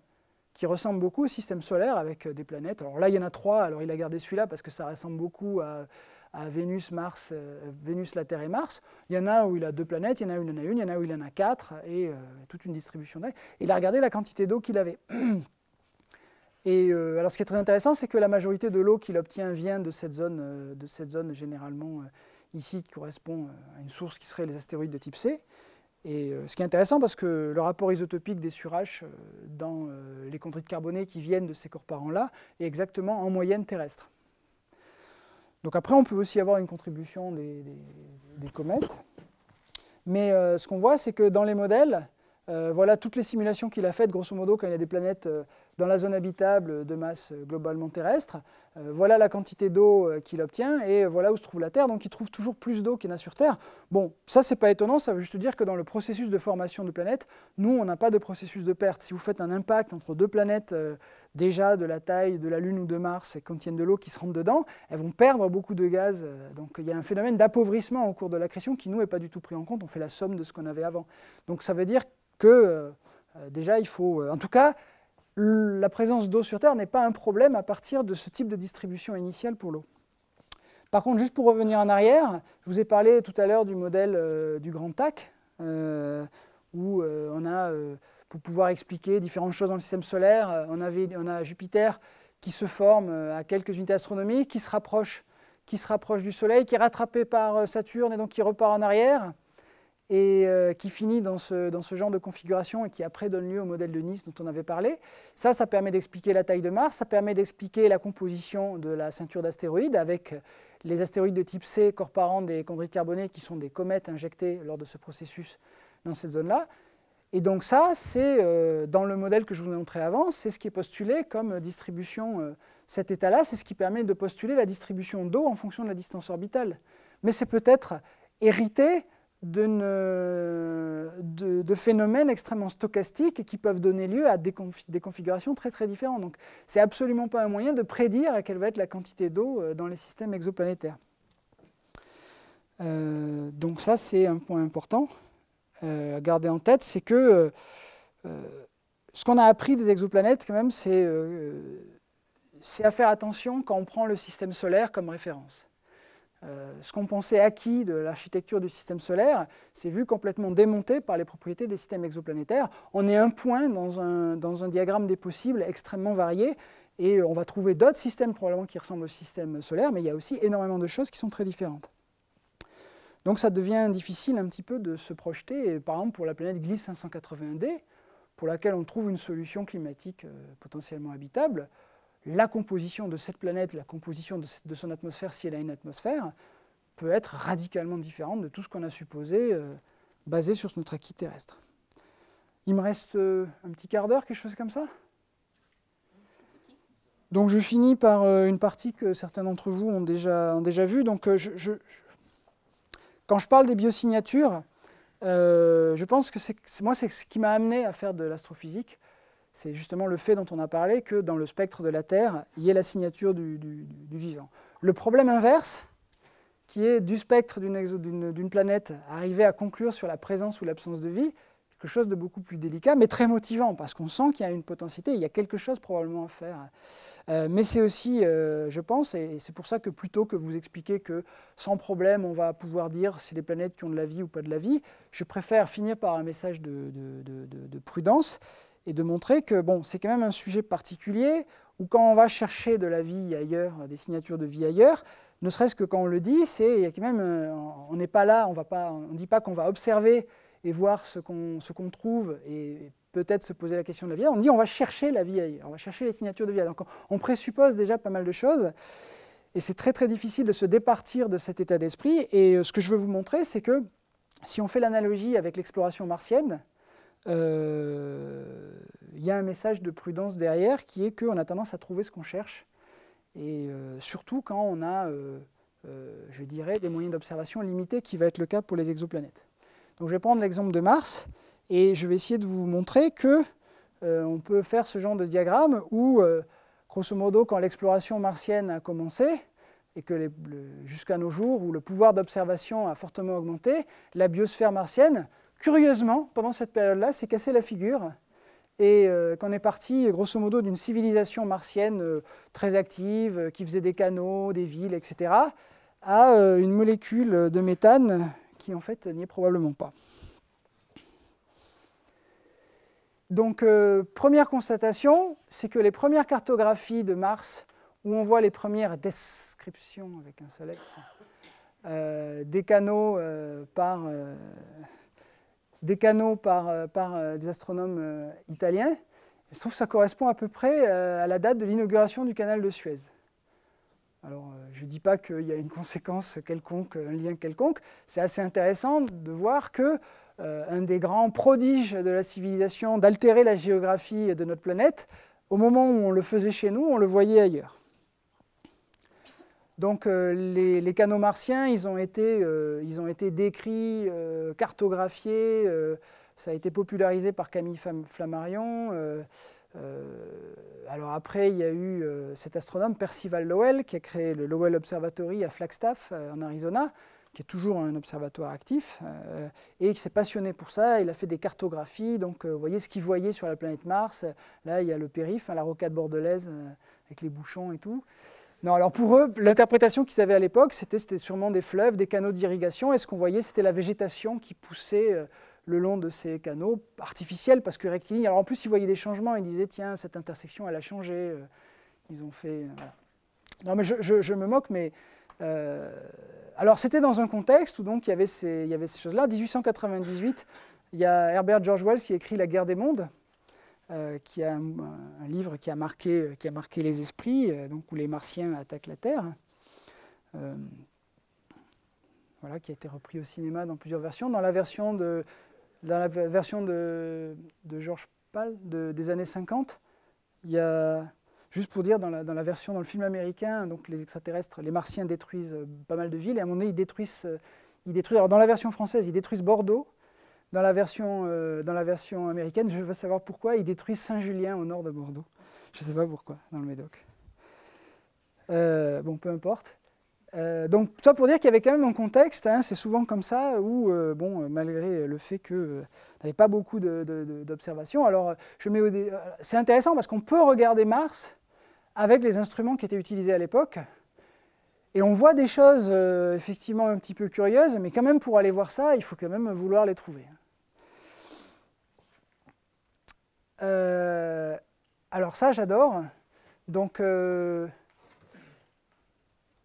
qui ressemblent beaucoup au système solaire avec des planètes. Alors là, il y en a trois, alors il a gardé celui-là parce que ça ressemble beaucoup à, à Vénus, Mars, euh, Vénus, la Terre et Mars. Il y en a où il a deux planètes, il y en a où il en a une, il y en a où il en a quatre, et euh, toute une distribution d'air. Il a regardé la quantité d'eau qu'il avait. Et euh, alors, ce qui est très intéressant, c'est que la majorité de l'eau qu'il obtient vient de cette zone, de cette zone généralement ici, qui correspond à une source qui serait les astéroïdes de type C. Et ce qui est intéressant, parce que le rapport isotopique des suraches dans les contrites carbonées qui viennent de ces corps parents-là est exactement en moyenne terrestre. Donc après, on peut aussi avoir une contribution des, comètes. Mais euh, ce qu'on voit, c'est que dans les modèles, euh, voilà toutes les simulations qu'il a faites, grosso modo, quand il y a des planètes euh, dans la zone habitable de masse globalement terrestre. Euh, voilà la quantité d'eau euh, qu'il obtient et voilà où se trouve la Terre. Donc il trouve toujours plus d'eau qu'il n'a a sur Terre. Bon, ça c'est pas étonnant, ça veut juste dire que dans le processus de formation de planètes, nous on n'a pas de processus de perte. Si vous faites un impact entre deux planètes euh, déjà de la taille de la Lune ou de Mars et contiennent de l'eau qui se rentre dedans, elles vont perdre beaucoup de gaz. Donc il y a un phénomène d'appauvrissement au cours de l'accrétion qui nous n'est pas du tout pris en compte. On fait la somme de ce qu'on avait avant. Donc ça veut dire que déjà il faut, en tout cas, la présence d'eau sur Terre n'est pas un problème à partir de ce type de distribution initiale pour l'eau. Par contre, juste pour revenir en arrière, je vous ai parlé tout à l'heure du modèle euh, du grand TAC, euh, où euh, on a, pour pouvoir expliquer différentes choses dans le système solaire, on, avait, a Jupiter qui se forme à quelques unités astronomiques, qui se rapproche, qui se rapproche du Soleil, qui est rattrapé par Saturne et donc qui repart en arrière et euh, qui finit dans ce, dans ce genre de configuration et qui après donne lieu au modèle de Nice dont on avait parlé. Ça, ça permet d'expliquer la taille de Mars, ça permet d'expliquer la composition de la ceinture d'astéroïdes avec les astéroïdes de type C, corps parent des chondrites carbonées, qui sont des comètes injectées lors de ce processus dans cette zone-là. Et donc ça, c'est euh, dans le modèle que je vous ai montré avant, c'est ce qui est postulé comme distribution, euh, cet état-là, c'est ce qui permet de postuler la distribution d'eau en fonction de la distance orbitale. Mais c'est peut-être hérité de, phénomènes extrêmement stochastiques qui peuvent donner lieu à des, configurations très très différentes. Donc c'est absolument pas un moyen de prédire quelle va être la quantité d'eau euh, dans les systèmes exoplanétaires. Euh, donc ça c'est un point important euh, à garder en tête, c'est que ce qu'on a appris des exoplanètes quand même, c'est à faire attention quand on prend le système solaire comme référence. Euh, ce qu'on pensait acquis de l'architecture du système solaire s'est vu complètement démonté par les propriétés des systèmes exoplanétaires. On est un point dans un, diagramme des possibles extrêmement varié et on va trouver d'autres systèmes probablement qui ressemblent au système solaire, mais il y a aussi énormément de choses qui sont très différentes. Donc ça devient difficile un petit peu de se projeter, par exemple pour la planète Gliese 581D, pour laquelle on trouve une solution climatique euh, potentiellement habitable, la composition de cette planète, la composition de, son atmosphère, si elle a une atmosphère, peut être radicalement différente de tout ce qu'on a supposé euh, basé sur notre acquis terrestre. Il me reste euh, un petit quart d'heure, quelque chose comme ça donc je finis par euh, une partie que certains d'entre vous ont déjà, vue. Donc je, quand je parle des biosignatures, je pense que c'est moi c'est ce qui m'a amené à faire de l'astrophysique c'est justement le fait dont on a parlé que dans le spectre de la Terre, il y ait la signature du, vivant. Le problème inverse, qui est du spectre d'une planète, arriver à conclure sur la présence ou l'absence de vie, quelque chose de beaucoup plus délicat, mais très motivant, parce qu'on sent qu'il y a une potentialité, il y a quelque chose probablement à faire. Euh, mais c'est aussi, euh, je pense, et, c'est pour ça que plutôt que vous expliquer que sans problème, on va pouvoir dire si les planètes ont de la vie ou pas de la vie, je préfère finir par un message de prudence et de montrer que bon, c'est quand même un sujet particulier où quand on va chercher de la vie ailleurs, des signatures de vie ailleurs, ne serait-ce que quand on le dit, c'est quand même, euh, on n'est pas là, on va pas, on dit pas qu'on va observer et voir ce qu'on trouve et peut-être se poser la question de la vie. On dit on va chercher la vie ailleurs, on va chercher les signatures de vie ailleurs. Donc on présuppose déjà pas mal de choses. Et c'est très très difficile de se départir de cet état d'esprit. Et euh, ce que je veux vous montrer, c'est que si on fait l'analogie avec l'exploration martienne, il euh, y a un message de prudence derrière qui est qu'on a tendance à trouver ce qu'on cherche. Et euh, surtout quand on a, euh, je dirais, des moyens d'observation limités, qui va être le cas pour les exoplanètes. Donc je vais prendre l'exemple de Mars et je vais essayer de vous montrer que on peut faire ce genre de diagramme où, grosso modo, quand l'exploration martienne a commencé, et que jusqu'à nos jours, où le pouvoir d'observation a fortement augmenté, la biosphère martienne, curieusement, pendant cette période-là, c'est cassé la figure et euh, qu'on est parti, grosso modo, d'une civilisation martienne euh, très active, euh, qui faisait des canaux, des villes, etc., à une molécule de méthane qui, en fait, n'y est probablement pas. Donc, première constatation, c'est que les premières cartographies de Mars, où on voit les premières descriptions, avec un soleil, des canaux par des canaux par, euh, euh, des astronomes euh, italiens. Je trouve que ça correspond à peu près à la date de l'inauguration du canal de Suez. Alors, je ne dis pas qu'il y a une conséquence quelconque, un lien quelconque. C'est assez intéressant de voir que un des grands prodiges de la civilisation d'altérer la géographie de notre planète, au moment où on le faisait chez nous, on le voyait ailleurs. Donc euh, les, canaux martiens, ils ont été, euh, décrits, euh, cartographiés, ça a été popularisé par Camille Flammarion. alors après, il y a eu cet astronome Percival Lowell qui a créé le Lowell Observatory à Flagstaff en Arizona, qui est toujours un observatoire actif, et qui s'est passionné pour ça. Il a fait des cartographies, donc vous voyez ce qu'il voyait sur la planète Mars. Là, il y a le périph', hein, la rocade bordelaise avec les bouchons et tout. Non, alors pour eux, l'interprétation qu'ils avaient à l'époque, c'était sûrement des fleuves, des canaux d'irrigation. Et ce qu'on voyait, c'était la végétation qui poussait euh, le long de ces canaux artificiels, parce que rectiligne. Alors en plus, ils voyaient des changements. Ils disaient, tiens, cette intersection, elle a changé. Euh, ils ont fait. Euh, non, mais je, me moque, mais. alors c'était dans un contexte où donc il y avait ces, ces choses-là. 1898, il y a Herbert George Wells qui écrit La guerre des mondes. Euh, qui a un, livre qui a marqué, qui a marqué les esprits, euh, donc où les martiens attaquent la Terre. Euh, voilà, qui a été repris au cinéma dans plusieurs versions. Dans la version de, la version de, de Georges Pal des années 50, il y a, juste pour dire, dans la, dans la, version, dans le film américain, donc les extraterrestres, les martiens détruisent pas mal de villes, et à un moment donné, ils détruisent, ils détruisent alors dans la version française, ils détruisent Bordeaux, dans la version, euh, dans la version américaine, je veux savoir pourquoi ils détruisent Saint-Julien au nord de Bordeaux. Je ne sais pas pourquoi, dans le Médoc. Euh, bon, peu importe. Euh, donc, ça pour dire qu'il y avait quand même un contexte, hein, c'est souvent comme ça, où, bon, malgré le fait que n'avait n'y avait pas beaucoup d'observations, alors je mets c'est intéressant parce qu'on peut regarder Mars avec les instruments qui étaient utilisés à l'époque, et on voit des choses effectivement un petit peu curieuses, mais quand même pour aller voir ça, il faut quand même vouloir les trouver. Hein. Euh, alors ça, j'adore. Donc, euh,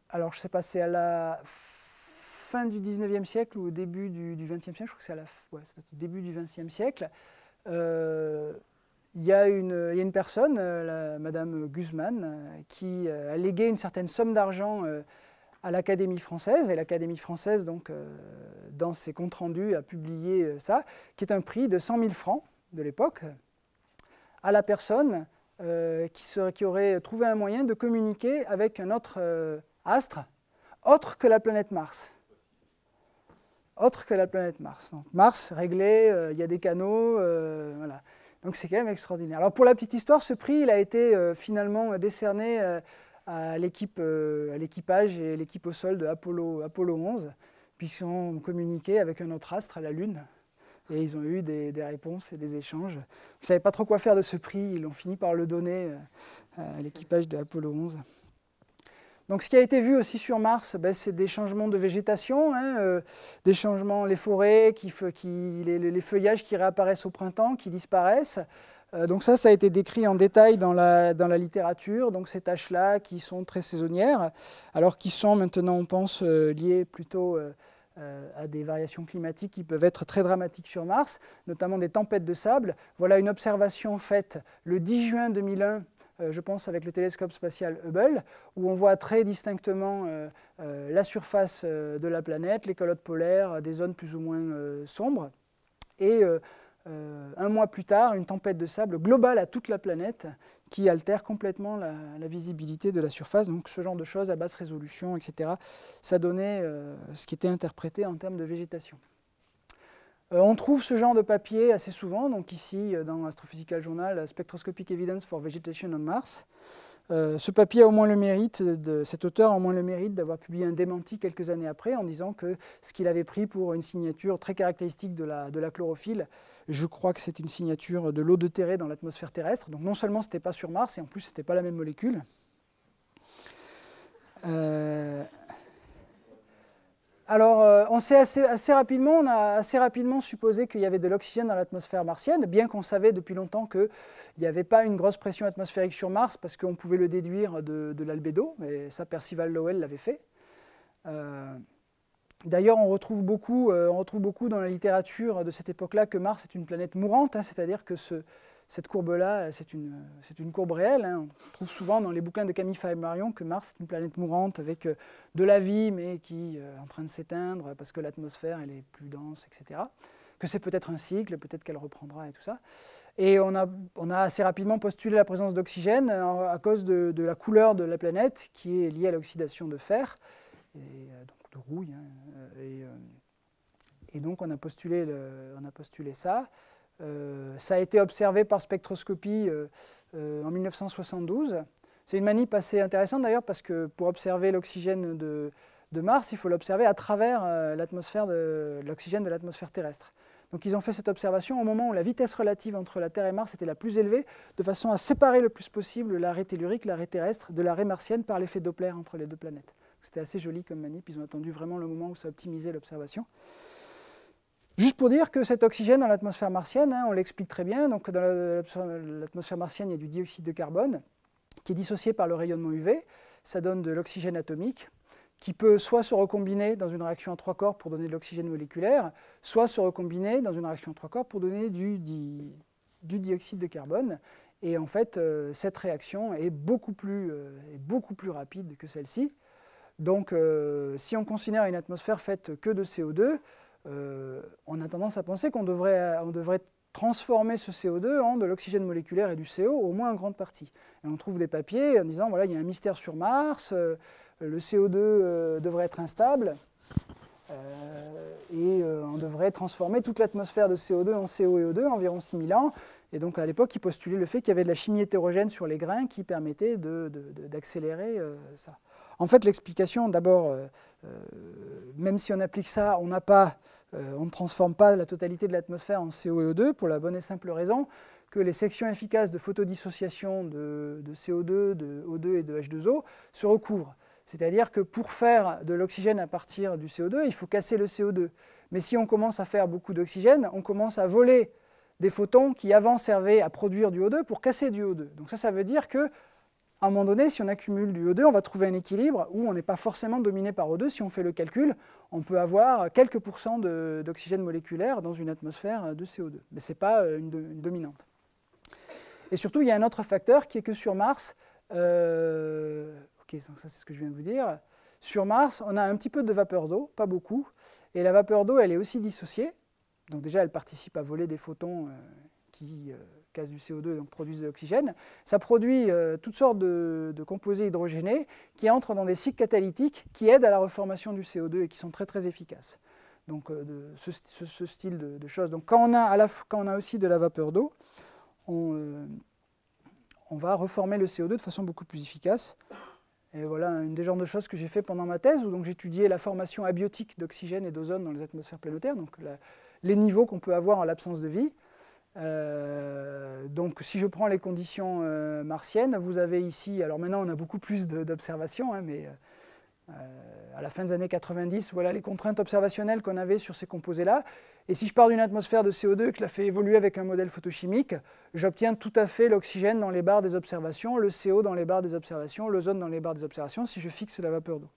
alors je sais pas, c'est à la fin du 19e siècle ou au début du, 20e siècle, je crois que c'est à la, au début du 20e siècle. Euh, il y, a une personne, Madame Guzman, qui a légué une certaine somme d'argent à l'Académie française, et l'Académie française, donc, dans ses comptes rendus, a publié ça, qui est un prix de 100 000 francs de l'époque, à la personne euh, qui, aurait trouvé un moyen de communiquer avec un autre euh, astre, autre que la planète Mars. Autre que la planète Mars. Mars, réglé, euh, il y a des canaux, voilà. Donc c'est quand même extraordinaire. Alors pour la petite histoire, ce prix, il a été finalement décerné à l'équipe, à l'équipage et l'équipe au sol de Apollo, Apollo 11, puisqu'on communiqué avec un autre astre à la Lune. Et ils ont eu des, réponses et des échanges. Ils ne savaient pas trop quoi faire de ce prix. Ils ont fini par le donner euh, à l'équipage de Apollo 11. Donc ce qui a été vu aussi sur Mars, ben, c'est des changements de végétation, hein, euh, des changements, les forêts, les, feuillages qui réapparaissent au printemps, qui disparaissent. Euh, donc ça, ça a été décrit en détail dans la, dans la littérature, donc ces tâches-là qui sont très saisonnières, alors qu'ils sont maintenant, on pense, liées plutôt... Euh, à des variations climatiques qui peuvent être très dramatiques sur Mars, notamment des tempêtes de sable. Voilà une observation faite le 10 juin 2001 euh, je pense avec le télescope spatial Hubble, où on voit très distinctement euh, la surface de la planète, les calottes polaires, des zones plus ou moins sombres. Et un mois plus tard, une tempête de sable globale à toute la planète qui altère complètement la, visibilité de la surface. Donc ce genre de choses à basse résolution, etc., ça donnait euh, ce qui était interprété en termes de végétation. Euh, on trouve ce genre de papier assez souvent, donc ici euh, dans Astrophysical Journal, Spectroscopic Evidence for Vegetation on Mars. Euh, ce papier a au moins le mérite, cet auteur a au moins le mérite d'avoir publié un démenti quelques années après en disant que ce qu'il avait pris pour une signature très caractéristique de la, chlorophylle, je crois que c'est une signature de l'eau de terre dans l'atmosphère terrestre. Donc non seulement ce n'était pas sur Mars, et en plus ce n'était pas la même molécule. Euh, alors, euh, on s'est assez, rapidement, on a assez rapidement supposé qu'il y avait de l'oxygène dans l'atmosphère martienne, bien qu'on savait depuis longtemps qu'il n'y avait pas une grosse pression atmosphérique sur Mars, parce qu'on pouvait le déduire de, l'albédo, mais ça, Percival Lowell l'avait fait. Euh, d'ailleurs, euh, on, retrouve beaucoup, dans la littérature de cette époque-là que Mars est une planète mourante, hein, c'est-à-dire que ce, cette courbe-là, c'est une, courbe réelle. Hein. On trouve souvent dans les bouquins de Camille Faye-Marion que Mars est une planète mourante avec euh, de la vie, mais qui euh, est en train de s'éteindre parce que l'atmosphère elle est plus dense, etc. Que c'est peut-être un cycle, peut-être qu'elle reprendra et tout ça. Et on a, assez rapidement postulé la présence d'oxygène euh, à cause de, la couleur de la planète qui est liée à l'oxydation de fer, et, donc de rouille. Hein, et, donc on a postulé ça. Euh, ça a été observé par spectroscopie euh, euh, en 1972. C'est une manip assez intéressante d'ailleurs parce que pour observer l'oxygène de, Mars, il faut l'observer à travers l'oxygène de l'atmosphère terrestre. Donc ils ont fait cette observation au moment où la vitesse relative entre la Terre et Mars était la plus élevée, de façon à séparer le plus possible l'arrêt tellurique, l'arrêt terrestre, de l'arrêt martienne par l'effet Doppler entre les deux planètes. C'était assez joli comme manip, ils ont attendu vraiment le moment où ça optimisait l'observation. Juste pour dire que cet oxygène dans l'atmosphère martienne, hein, on l'explique très bien, donc dans l'atmosphère martienne, il y a du dioxyde de carbone qui est dissocié par le rayonnement UV, ça donne de l'oxygène atomique qui peut soit se recombiner dans une réaction à trois corps pour donner de l'oxygène moléculaire, soit se recombiner dans une réaction à trois corps pour donner du, dioxyde de carbone. Et en fait, euh, cette réaction est beaucoup plus, euh, beaucoup plus rapide que celle-ci. Donc, euh, si on considère une atmosphère faite que de CO2, euh, on a tendance à penser qu'on devrait, on devrait transformer ce CO2 en de l'oxygène moléculaire et du CO, au moins en grande partie. Et on trouve des papiers en disant, voilà, il y a un mystère sur Mars, euh, le CO2 euh, devrait être instable, et on devrait transformer toute l'atmosphère de CO2 en CO et o 2 e environ 6000 ans. Et donc à l'époque, ils postulaient le fait qu'il y avait de la chimie hétérogène sur les grains qui permettait d'accélérer ça. En fait, l'explication, d'abord, même si on applique ça, on n'a pas euh, on ne transforme pas la totalité de l'atmosphère en CO2 e pour la bonne et simple raison que les sections efficaces de photodissociation de, de CO2, de O2 et de H2O se recouvrent. C'est-à-dire que pour faire de l'oxygène à partir du CO2, il faut casser le CO2. Mais si on commence à faire beaucoup d'oxygène, on commence à voler des photons qui avant servaient à produire du O2 pour casser du O2. Donc ça, ça veut dire que à un moment donné, si on accumule du O2, on va trouver un équilibre où on n'est pas forcément dominé par O2. Si on fait le calcul, on peut avoir quelques pourcents d'oxygène moléculaire dans une atmosphère de CO2. Mais ce n'est pas euh, une, dominante. Et surtout, il y a un autre facteur qui est que sur Mars, euh, ok, ça c'est ce que je viens de vous dire, sur Mars, on a un petit peu de vapeur d'eau, pas beaucoup, et la vapeur d'eau, elle est aussi dissociée. Donc déjà, elle participe à voler des photons euh, qui du CO2 et donc produisent de l'oxygène, ça produit euh, toutes sortes de, composés hydrogénés qui entrent dans des cycles catalytiques qui aident à la reformation du CO2 et qui sont très très efficaces. Donc euh, ce, style de, choses. Donc quand on, a aussi de la vapeur d'eau, on, euh, va reformer le CO2 de façon beaucoup plus efficace. Et voilà une des genres de choses que j'ai fait pendant ma thèse, où j'étudiais la formation abiotique d'oxygène et d'ozone dans les atmosphères planétaires, donc les niveaux qu'on peut avoir en l'absence de vie. Euh, donc si je prends les conditions euh, martiennes, vous avez ici, alors maintenant on a beaucoup plus d'observations, hein, mais euh, à la fin des années 90, voilà les contraintes observationnelles qu'on avait sur ces composés-là. Et si je pars d'une atmosphère de CO2 et que je la fais évoluer avec un modèle photochimique, j'obtiens tout à fait l'oxygène dans les barres des observations, le CO dans les barres des observations, l'ozone dans les barres des observations, si je fixe la vapeur d'eau.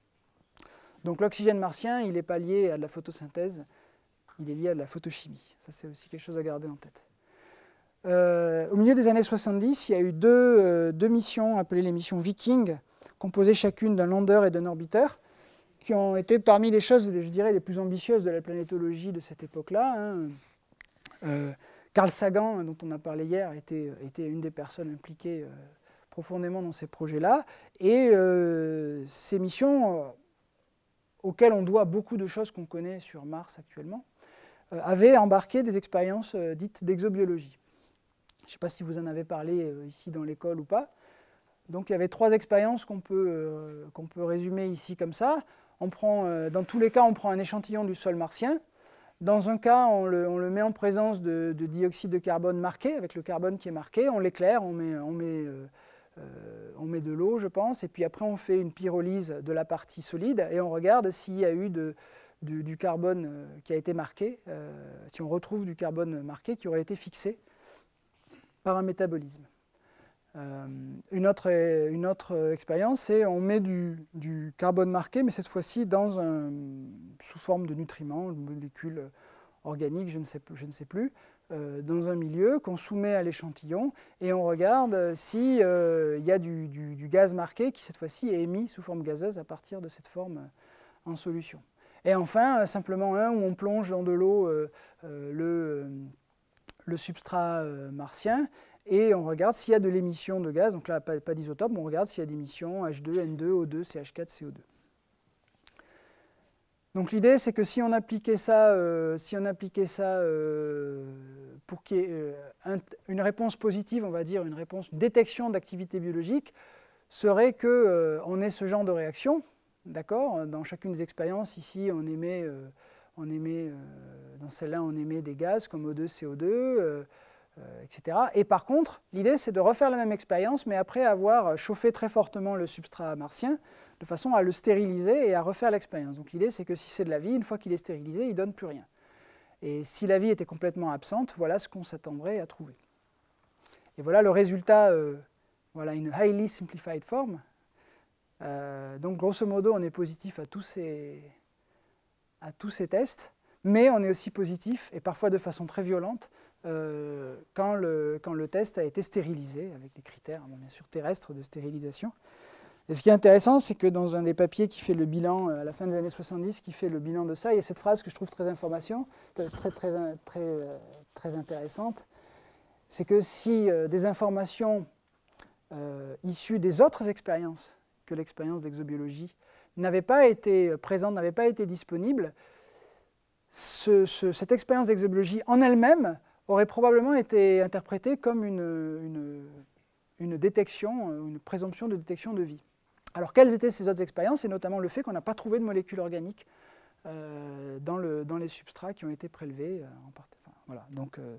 Donc l'oxygène martien, il n'est pas lié à de la photosynthèse, il est lié à de la photochimie. Ça, c'est aussi quelque chose à garder en tête. Euh, au milieu des années 70, il y a eu euh, deux, missions appelées les missions Viking, composées chacune d'un lander et d'un orbiteur qui ont été parmi les choses, je dirais, les plus ambitieuses de la planétologie de cette époque-là. Hein. Euh, Carl Sagan, dont on a parlé hier, était, était une des personnes impliquées profondément dans ces projets-là. Et ces missions, auxquelles on doit beaucoup de choses qu'on connaît sur Mars actuellement, avaient embarqué des expériences dites d'exobiologie. Je ne sais pas si vous en avez parlé euh, ici dans l'école ou pas. Donc il y avait trois expériences qu'on peut, euh, peut, résumer ici comme ça. On prend, euh, dans tous les cas, on prend un échantillon du sol martien. Dans un cas, on le, met en présence de, dioxyde de carbone marqué, avec le carbone qui est marqué, on l'éclaire, on met, on, met, on met, de l'eau, je pense, et puis après on fait une pyrolyse de la partie solide et on regarde s'il y a eu de, du carbone qui a été marqué, si on retrouve du carbone marqué qui aurait été fixé par un métabolisme. Euh, une autre, expérience, c'est on met du, carbone marqué, mais cette fois-ci dans sous forme de nutriments, de molécules organiques, je ne sais, plus, euh, dans un milieu qu'on soumet à l'échantillon et on regarde s'il si, euh, y a du, du, gaz marqué qui cette fois-ci est émis sous forme gazeuse à partir de cette forme en solution. Et enfin, simplement un où on plonge dans de l'eau le le substrat euh, martien et on regarde s'il y a de l'émission de gaz, donc là pas, d'isotope, on regarde s'il y a d'émissions H2, N2, O2, CH4, CO2. Donc l'idée c'est que si on appliquait ça, euh, si on appliquait ça euh, pour qu'il y ait une réponse positive, on va dire une réponse, une détection d'activité biologique, serait qu'on ait ce genre de réaction, d'accord Dans chacune des expériences, ici on émet on émet, euh, dans celle-là, on émet des gaz comme O2, CO2, etc. Et par contre, l'idée, c'est de refaire la même expérience, mais après avoir chauffé très fortement le substrat martien, de façon à le stériliser et à refaire l'expérience. Donc l'idée, c'est que si c'est de la vie, une fois qu'il est stérilisé, il ne donne plus rien. Et si la vie était complètement absente, voilà ce qu'on s'attendrait à trouver. Et voilà le résultat, euh, voilà une highly simplified form. Euh, donc grosso modo, on est positif à tous ces, à tous ces tests, mais on est aussi positif, et parfois de façon très violente, euh, quand, le, test a été stérilisé, avec des critères hein, bien sûr terrestres de stérilisation. Et ce qui est intéressant, c'est que dans un des papiers qui fait le bilan, euh, à la fin des années 70, qui fait le bilan de ça, il y a cette phrase que je trouve très, information, très, très, très, euh, très intéressante, c'est que si des informations issues des autres expériences que l'expérience d'exobiologie n'avait pas été présente, n'avait pas été disponible, cette expérience d'exobiologie en elle-même aurait probablement été interprétée comme une, une, détection, une présomption de détection de vie. Alors quelles étaient ces autres expériences, et notamment le fait qu'on n'a pas trouvé de molécules organiques euh, dans, le, dans, les substrats qui ont été prélevés. Euh, voilà. donc, euh,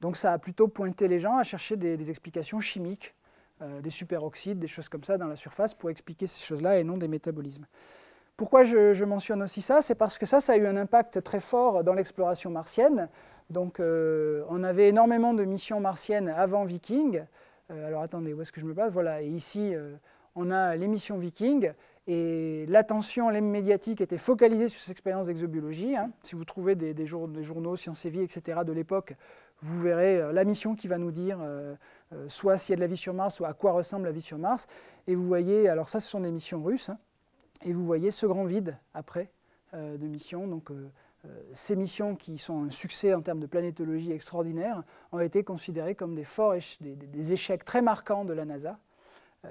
donc, ça a plutôt pointé les gens à chercher des explications chimiques euh, des superoxydes, des choses comme ça dans la surface pour expliquer ces choses-là et non des métabolismes. Pourquoi je, mentionne aussi ça C'est parce que ça, ça a eu un impact très fort dans l'exploration martienne. Donc euh, on avait énormément de missions martiennes avant Viking. Euh, alors attendez, où est-ce que je me place Voilà, et ici on a les missions Viking. Et l'attention médiatique était focalisée sur ces expériences d'exobiologie. Hein. Si vous trouvez des, des journaux Sciences et Vie, etc. de l'époque, vous verrez euh, la mission qui va nous dire euh, euh, soit s'il y a de la vie sur Mars, soit à quoi ressemble la vie sur Mars. Et vous voyez, alors ça, ce sont des missions russes, hein. et vous voyez ce grand vide après de missions. Donc, ces missions qui sont un succès en termes de planétologie extraordinaire ont été considérées comme des, forts des, échecs très marquants de la NASA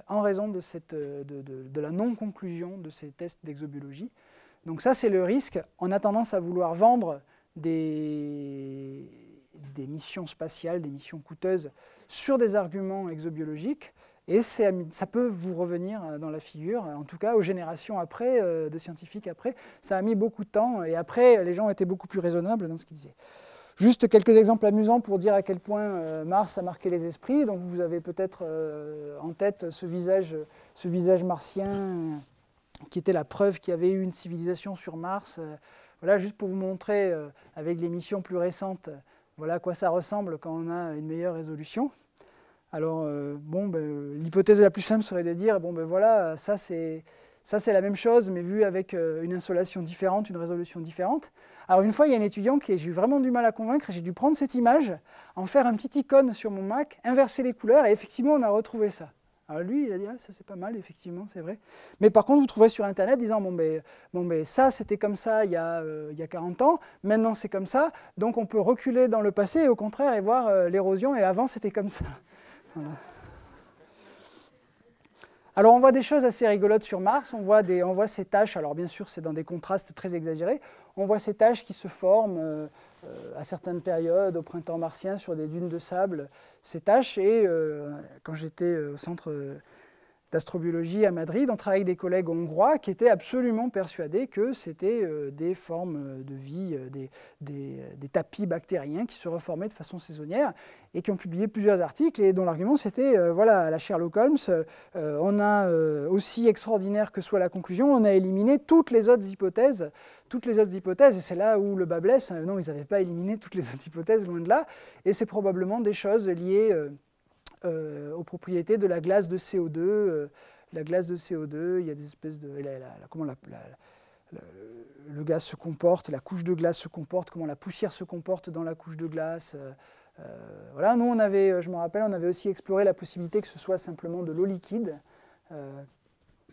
en raison de, cette, de la non-conclusion de ces tests d'exobiologie. Donc ça, c'est le risque. On a tendance à vouloir vendre des, des missions spatiales, des missions coûteuses, sur des arguments exobiologiques. Et ça peut vous revenir euh, dans la figure, en tout cas aux générations après, euh, de scientifiques après. Ça a mis beaucoup de temps et après, les gens étaient beaucoup plus raisonnables dans ce qu'ils disaient. Juste quelques exemples amusants pour dire à quel point euh, Mars a marqué les esprits. Donc vous avez peut-être en tête ce visage, ce visage martien qui était la preuve qu'il y avait eu une civilisation sur Mars. Voilà, juste pour vous montrer avec les missions plus récentes voilà à quoi ça ressemble quand on a une meilleure résolution. Alors, euh, bon, ben, l'hypothèse la plus simple serait de dire, bon, ben voilà, ça c'est... la même chose, mais vu avec euh, une installation différente, une résolution différente. Alors, une fois, il y a un étudiant qui j'ai eu vraiment du mal à convaincre, j'ai dû prendre cette image, en faire un petit icône sur mon Mac, inverser les couleurs, et effectivement, on a retrouvé ça. Alors ah, lui, il a dit ah, ça c'est pas mal, effectivement, c'est vrai. Mais par contre, vous trouvez sur Internet disant bon mais, ben, bon, ben, ça c'était comme ça il y, a, euh, il y a 40 ans, maintenant c'est comme ça, donc on peut reculer dans le passé et au contraire et voir euh, l'érosion et avant c'était comme ça. Alors on voit des choses assez rigolotes sur Mars, on voit, des, on ces tâches, alors bien sûr c'est dans des contrastes très exagérés, on voit ces tâches qui se forment. Euh, euh, à certaines périodes, au printemps martien, sur des dunes de sable, ces taches. Et euh, quand j'étais euh, au centre d'astrobiologie à Madrid, on travaille avec des collègues hongrois qui étaient absolument persuadés que c'était euh, des formes euh, de vie, euh, des, tapis bactériens qui se reformaient de façon saisonnière et qui ont publié plusieurs articles et dont l'argument c'était, voilà, la Sherlock Holmes, on a, aussi extraordinaire que soit la conclusion, on a éliminé toutes les autres hypothèses, toutes les autres hypothèses, et c'est là où le bas blesse, hein, non, ils n'avaient pas éliminé toutes les autres hypothèses, loin de là, et c'est probablement des choses liées euh, aux propriétés de la glace de CO2. Euh, la glace de CO2, il y a des espèces de... comment le gaz se comporte, la couche de glace se comporte, comment la poussière se comporte dans la couche de glace. Euh, voilà, nous, on avait, je me rappelle, on avait aussi exploré la possibilité que ce soit simplement de l'eau liquide,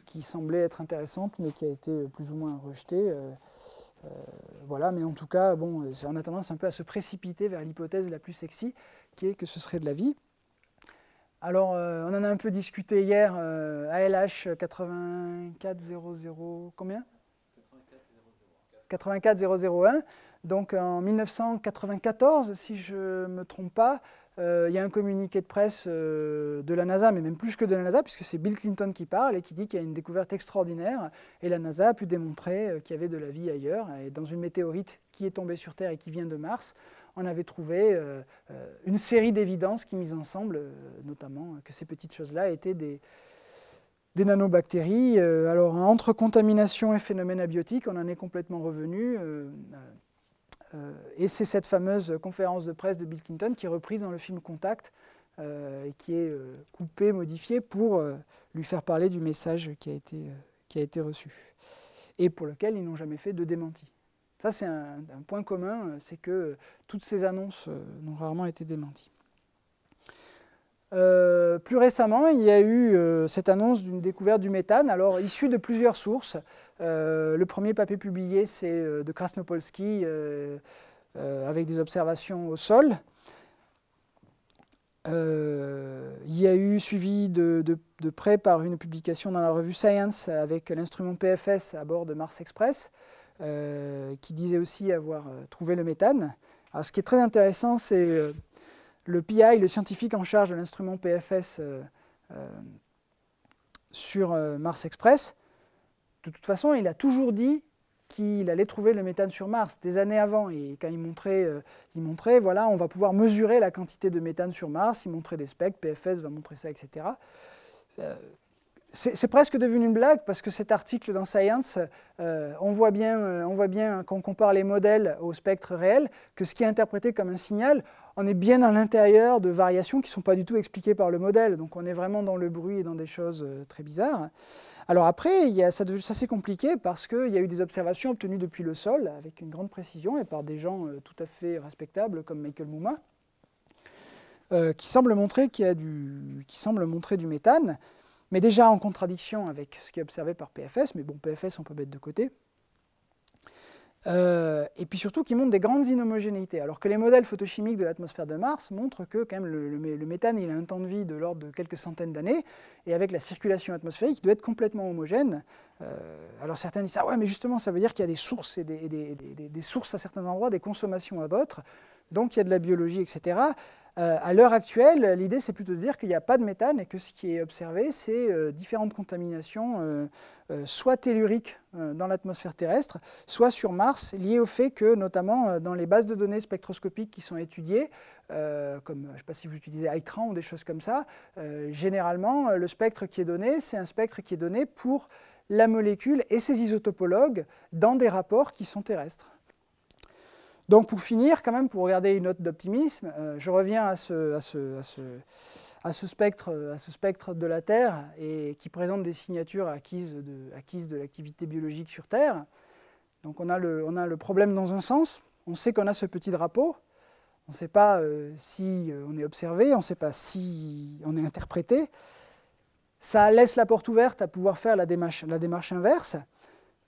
qui semblait être intéressante, mais qui a été plus ou moins rejetée. voilà, mais en tout cas, bon, on a tendance un peu à se précipiter vers l'hypothèse la plus sexy, qui est que ce serait de la vie. Alors, euh, on en a un peu discuté hier, à LH 8400... combien 84001. Donc, en 1994, si je ne me trompe pas, euh, il y a un communiqué de presse euh, de la NASA, mais même plus que de la NASA, puisque c'est Bill Clinton qui parle et qui dit qu'il y a une découverte extraordinaire. Et la NASA a pu démontrer qu'il y avait de la vie ailleurs. dans une météorite qui est tombée sur Terre et qui vient de Mars, on avait trouvé euh, euh, une série d'évidences qui, mises ensemble, euh, notamment que ces petites choses-là étaient des, des nanobactéries. alors, entre contamination et phénomène abiotique, on en est complètement revenu. et c'est cette fameuse conférence de presse de Bill Clinton qui est reprise dans le film Contact, et qui est coupée, modifiée pour lui faire parler du message qui a été, qui a été reçu, et pour lequel ils n'ont jamais fait de démenti. Ça, c'est un, point commun, euh, c'est que euh, toutes ces annonces euh, n'ont rarement été démenties. plus récemment, il y a eu cette annonce d'une découverte du méthane, alors issue de plusieurs sources. le premier papier publié, c'est de Krasnopolsky, avec des observations au sol. il y a eu suivi de, près par une publication dans la revue Science avec l'instrument PFS à bord de Mars Express. Euh, qui disait aussi avoir euh, trouvé le méthane. ce qui est très intéressant, c'est euh, le PI, le scientifique en charge de l'instrument PFS sur Mars Express. De toute façon, il a toujours dit qu'il allait trouver le méthane sur Mars des années avant. Et quand il montrait, il montrait, voilà, on va pouvoir mesurer la quantité de méthane sur Mars, il montrait des specs, PFS va montrer ça, etc c'est presque devenu une blague parce que cet article dans Science, euh, on voit bien, euh, on voit bien qu'on compare les modèles au spectre réel, que ce qui est interprété comme un signal, on est bien à l'intérieur de variations qui ne sont pas du tout expliquées par le modèle. Donc on est vraiment dans le bruit et dans des choses euh, très bizarres. Alors après, ça, ça c'est compliqué parce qu'il y a eu des observations obtenues depuis le sol avec une grande précision et par des gens tout à fait respectables comme Michael Mouma, qui semble montrer qu'il y a du, qui semble montrer du méthane mais déjà en contradiction avec ce qui est observé par PFS, mais bon, PFS, on peut mettre de côté. Euh, et puis surtout qui montrent des grandes inhomogénéités, alors que les modèles photochimiques de l'atmosphère de Mars montrent que quand même le, méthane il a un temps de vie de l'ordre de quelques centaines d'années, et avec la circulation atmosphérique, il doit être complètement homogène. Euh, alors certains disent, ah ouais, mais justement, ça veut dire qu'il y a des sources, et des sources à certains endroits, des consommations à d'autres donc il y a de la biologie, etc. Euh, à l'heure actuelle, l'idée, c'est plutôt de dire qu'il n'y a pas de méthane et que ce qui est observé, c'est euh, différentes contaminations, euh, soit telluriques dans l'atmosphère terrestre, soit sur Mars, liées au fait que, notamment dans les bases de données spectroscopiques qui sont étudiées, comme je ne sais pas si vous utilisez ITRAN ou des choses comme ça, généralement, le spectre qui est donné, c'est un spectre qui est donné pour la molécule et ses isotopologues dans des rapports qui sont terrestres. Donc pour finir, quand même, pour regarder une note d'optimisme, euh, je reviens à ce, spectre, de la Terre et qui présente des signatures acquises de, l'activité biologique sur Terre. Donc on a, le, problème dans un sens, on sait qu'on a ce petit drapeau, on ne sait pas euh, si euh, on est observé, on ne sait pas si on est interprété. Ça laisse la porte ouverte à pouvoir faire la démarche inverse.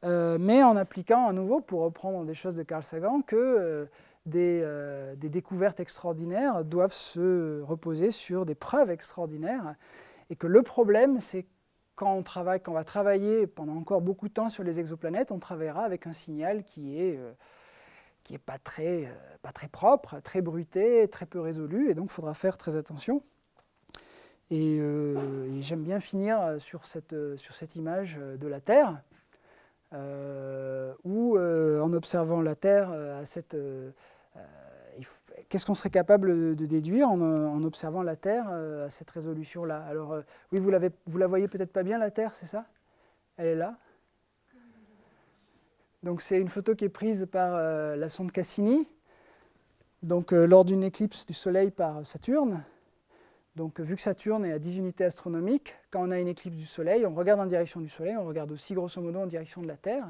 Euh, mais en appliquant à nouveau, pour reprendre des choses de Carl Sagan, que euh, euh, des, découvertes extraordinaires doivent se reposer sur des preuves extraordinaires, et que le problème, c'est quand on quand va travailler pendant encore beaucoup de temps sur les exoplanètes, on travaillera avec un signal qui est qui n'est pas très, pas très propre, très bruité, très peu résolu, et donc il faudra faire très attention. Et, et j'aime bien finir sur cette, sur cette image de la Terre, euh, ou euh, en observant la Terre euh, à cette... Qu'est-ce qu'on serait capable de déduire en, observant la Terre à cette résolution-là Alors, oui, vous, vous la voyez peut-être pas bien, la Terre, c'est ça Elle est là donc c'est une photo qui est prise par la sonde Cassini, donc lors d'une éclipse du Soleil par Saturne. Donc vu que Saturne est à 10 unités astronomiques, quand on a une éclipse du Soleil, on regarde en direction du Soleil, on regarde aussi grosso modo en direction de la Terre.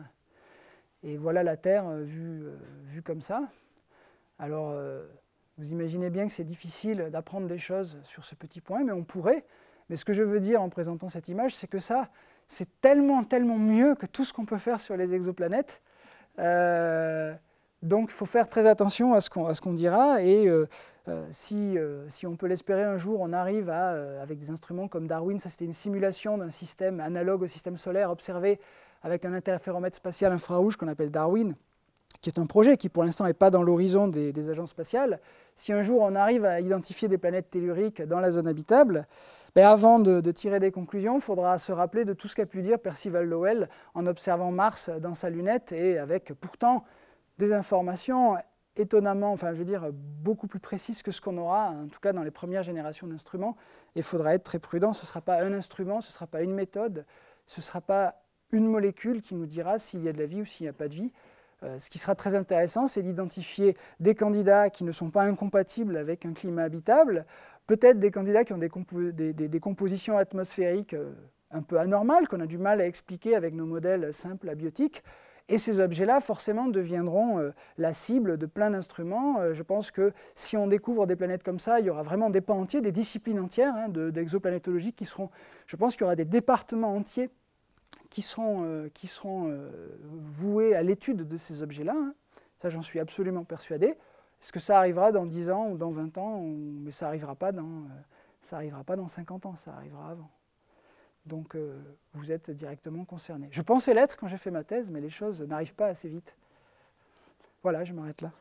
Et voilà la Terre euh, euh, vue, comme ça. Alors euh, vous imaginez bien que c'est difficile d'apprendre des choses sur ce petit point, mais on pourrait. Mais ce que je veux dire en présentant cette image, c'est que ça, c'est tellement, tellement mieux que tout ce qu'on peut faire sur les exoplanètes. donc il faut faire très attention à ce qu'on dira et euh, si, euh, si, on peut l'espérer un jour, on arrive à, euh, avec des instruments comme Darwin, ça c'était une simulation d'un système analogue au système solaire observé avec un interféromètre spatial infrarouge qu'on appelle Darwin, qui est un projet qui pour l'instant n'est pas dans l'horizon des, des, agences spatiales. Si un jour on arrive à identifier des planètes telluriques dans la zone habitable, ben avant de, de, tirer des conclusions, il faudra se rappeler de tout ce qu'a pu dire Percival Lowell en observant Mars dans sa lunette et avec pourtant des informations étonnamment, enfin je veux dire, beaucoup plus précise que ce qu'on aura, en tout cas dans les premières générations d'instruments. Il faudra être très prudent, ce ne sera pas un instrument, ce ne sera pas une méthode, ce ne sera pas une molécule qui nous dira s'il y a de la vie ou s'il n'y a pas de vie. Euh, ce qui sera très intéressant, c'est d'identifier des candidats qui ne sont pas incompatibles avec un climat habitable, peut-être des candidats qui ont des, compositions atmosphériques euh, un peu anormales, qu'on a du mal à expliquer avec nos modèles simples abiotiques, et ces objets-là, forcément, deviendront euh, la cible de plein d'instruments. Euh, je pense que si on découvre des planètes comme ça, il y aura vraiment des pans entiers, des disciplines entières hein, d'exoplanétologie qui seront, je pense qu'il y aura des départements entiers qui seront, euh, qui seront voués à l'étude de ces objets-là. Hein. Ça, j'en suis absolument persuadé. Est-ce que ça arrivera dans 10 ans ou dans 20 ans Mais ça n'arrivera pas, dans, ça pas dans 50 ans, ça arrivera avant. Donc euh, vous êtes directement concerné. Je pensais l'être quand j'ai fait ma thèse, mais les choses n'arrivent pas assez vite. Voilà, je m'arrête là.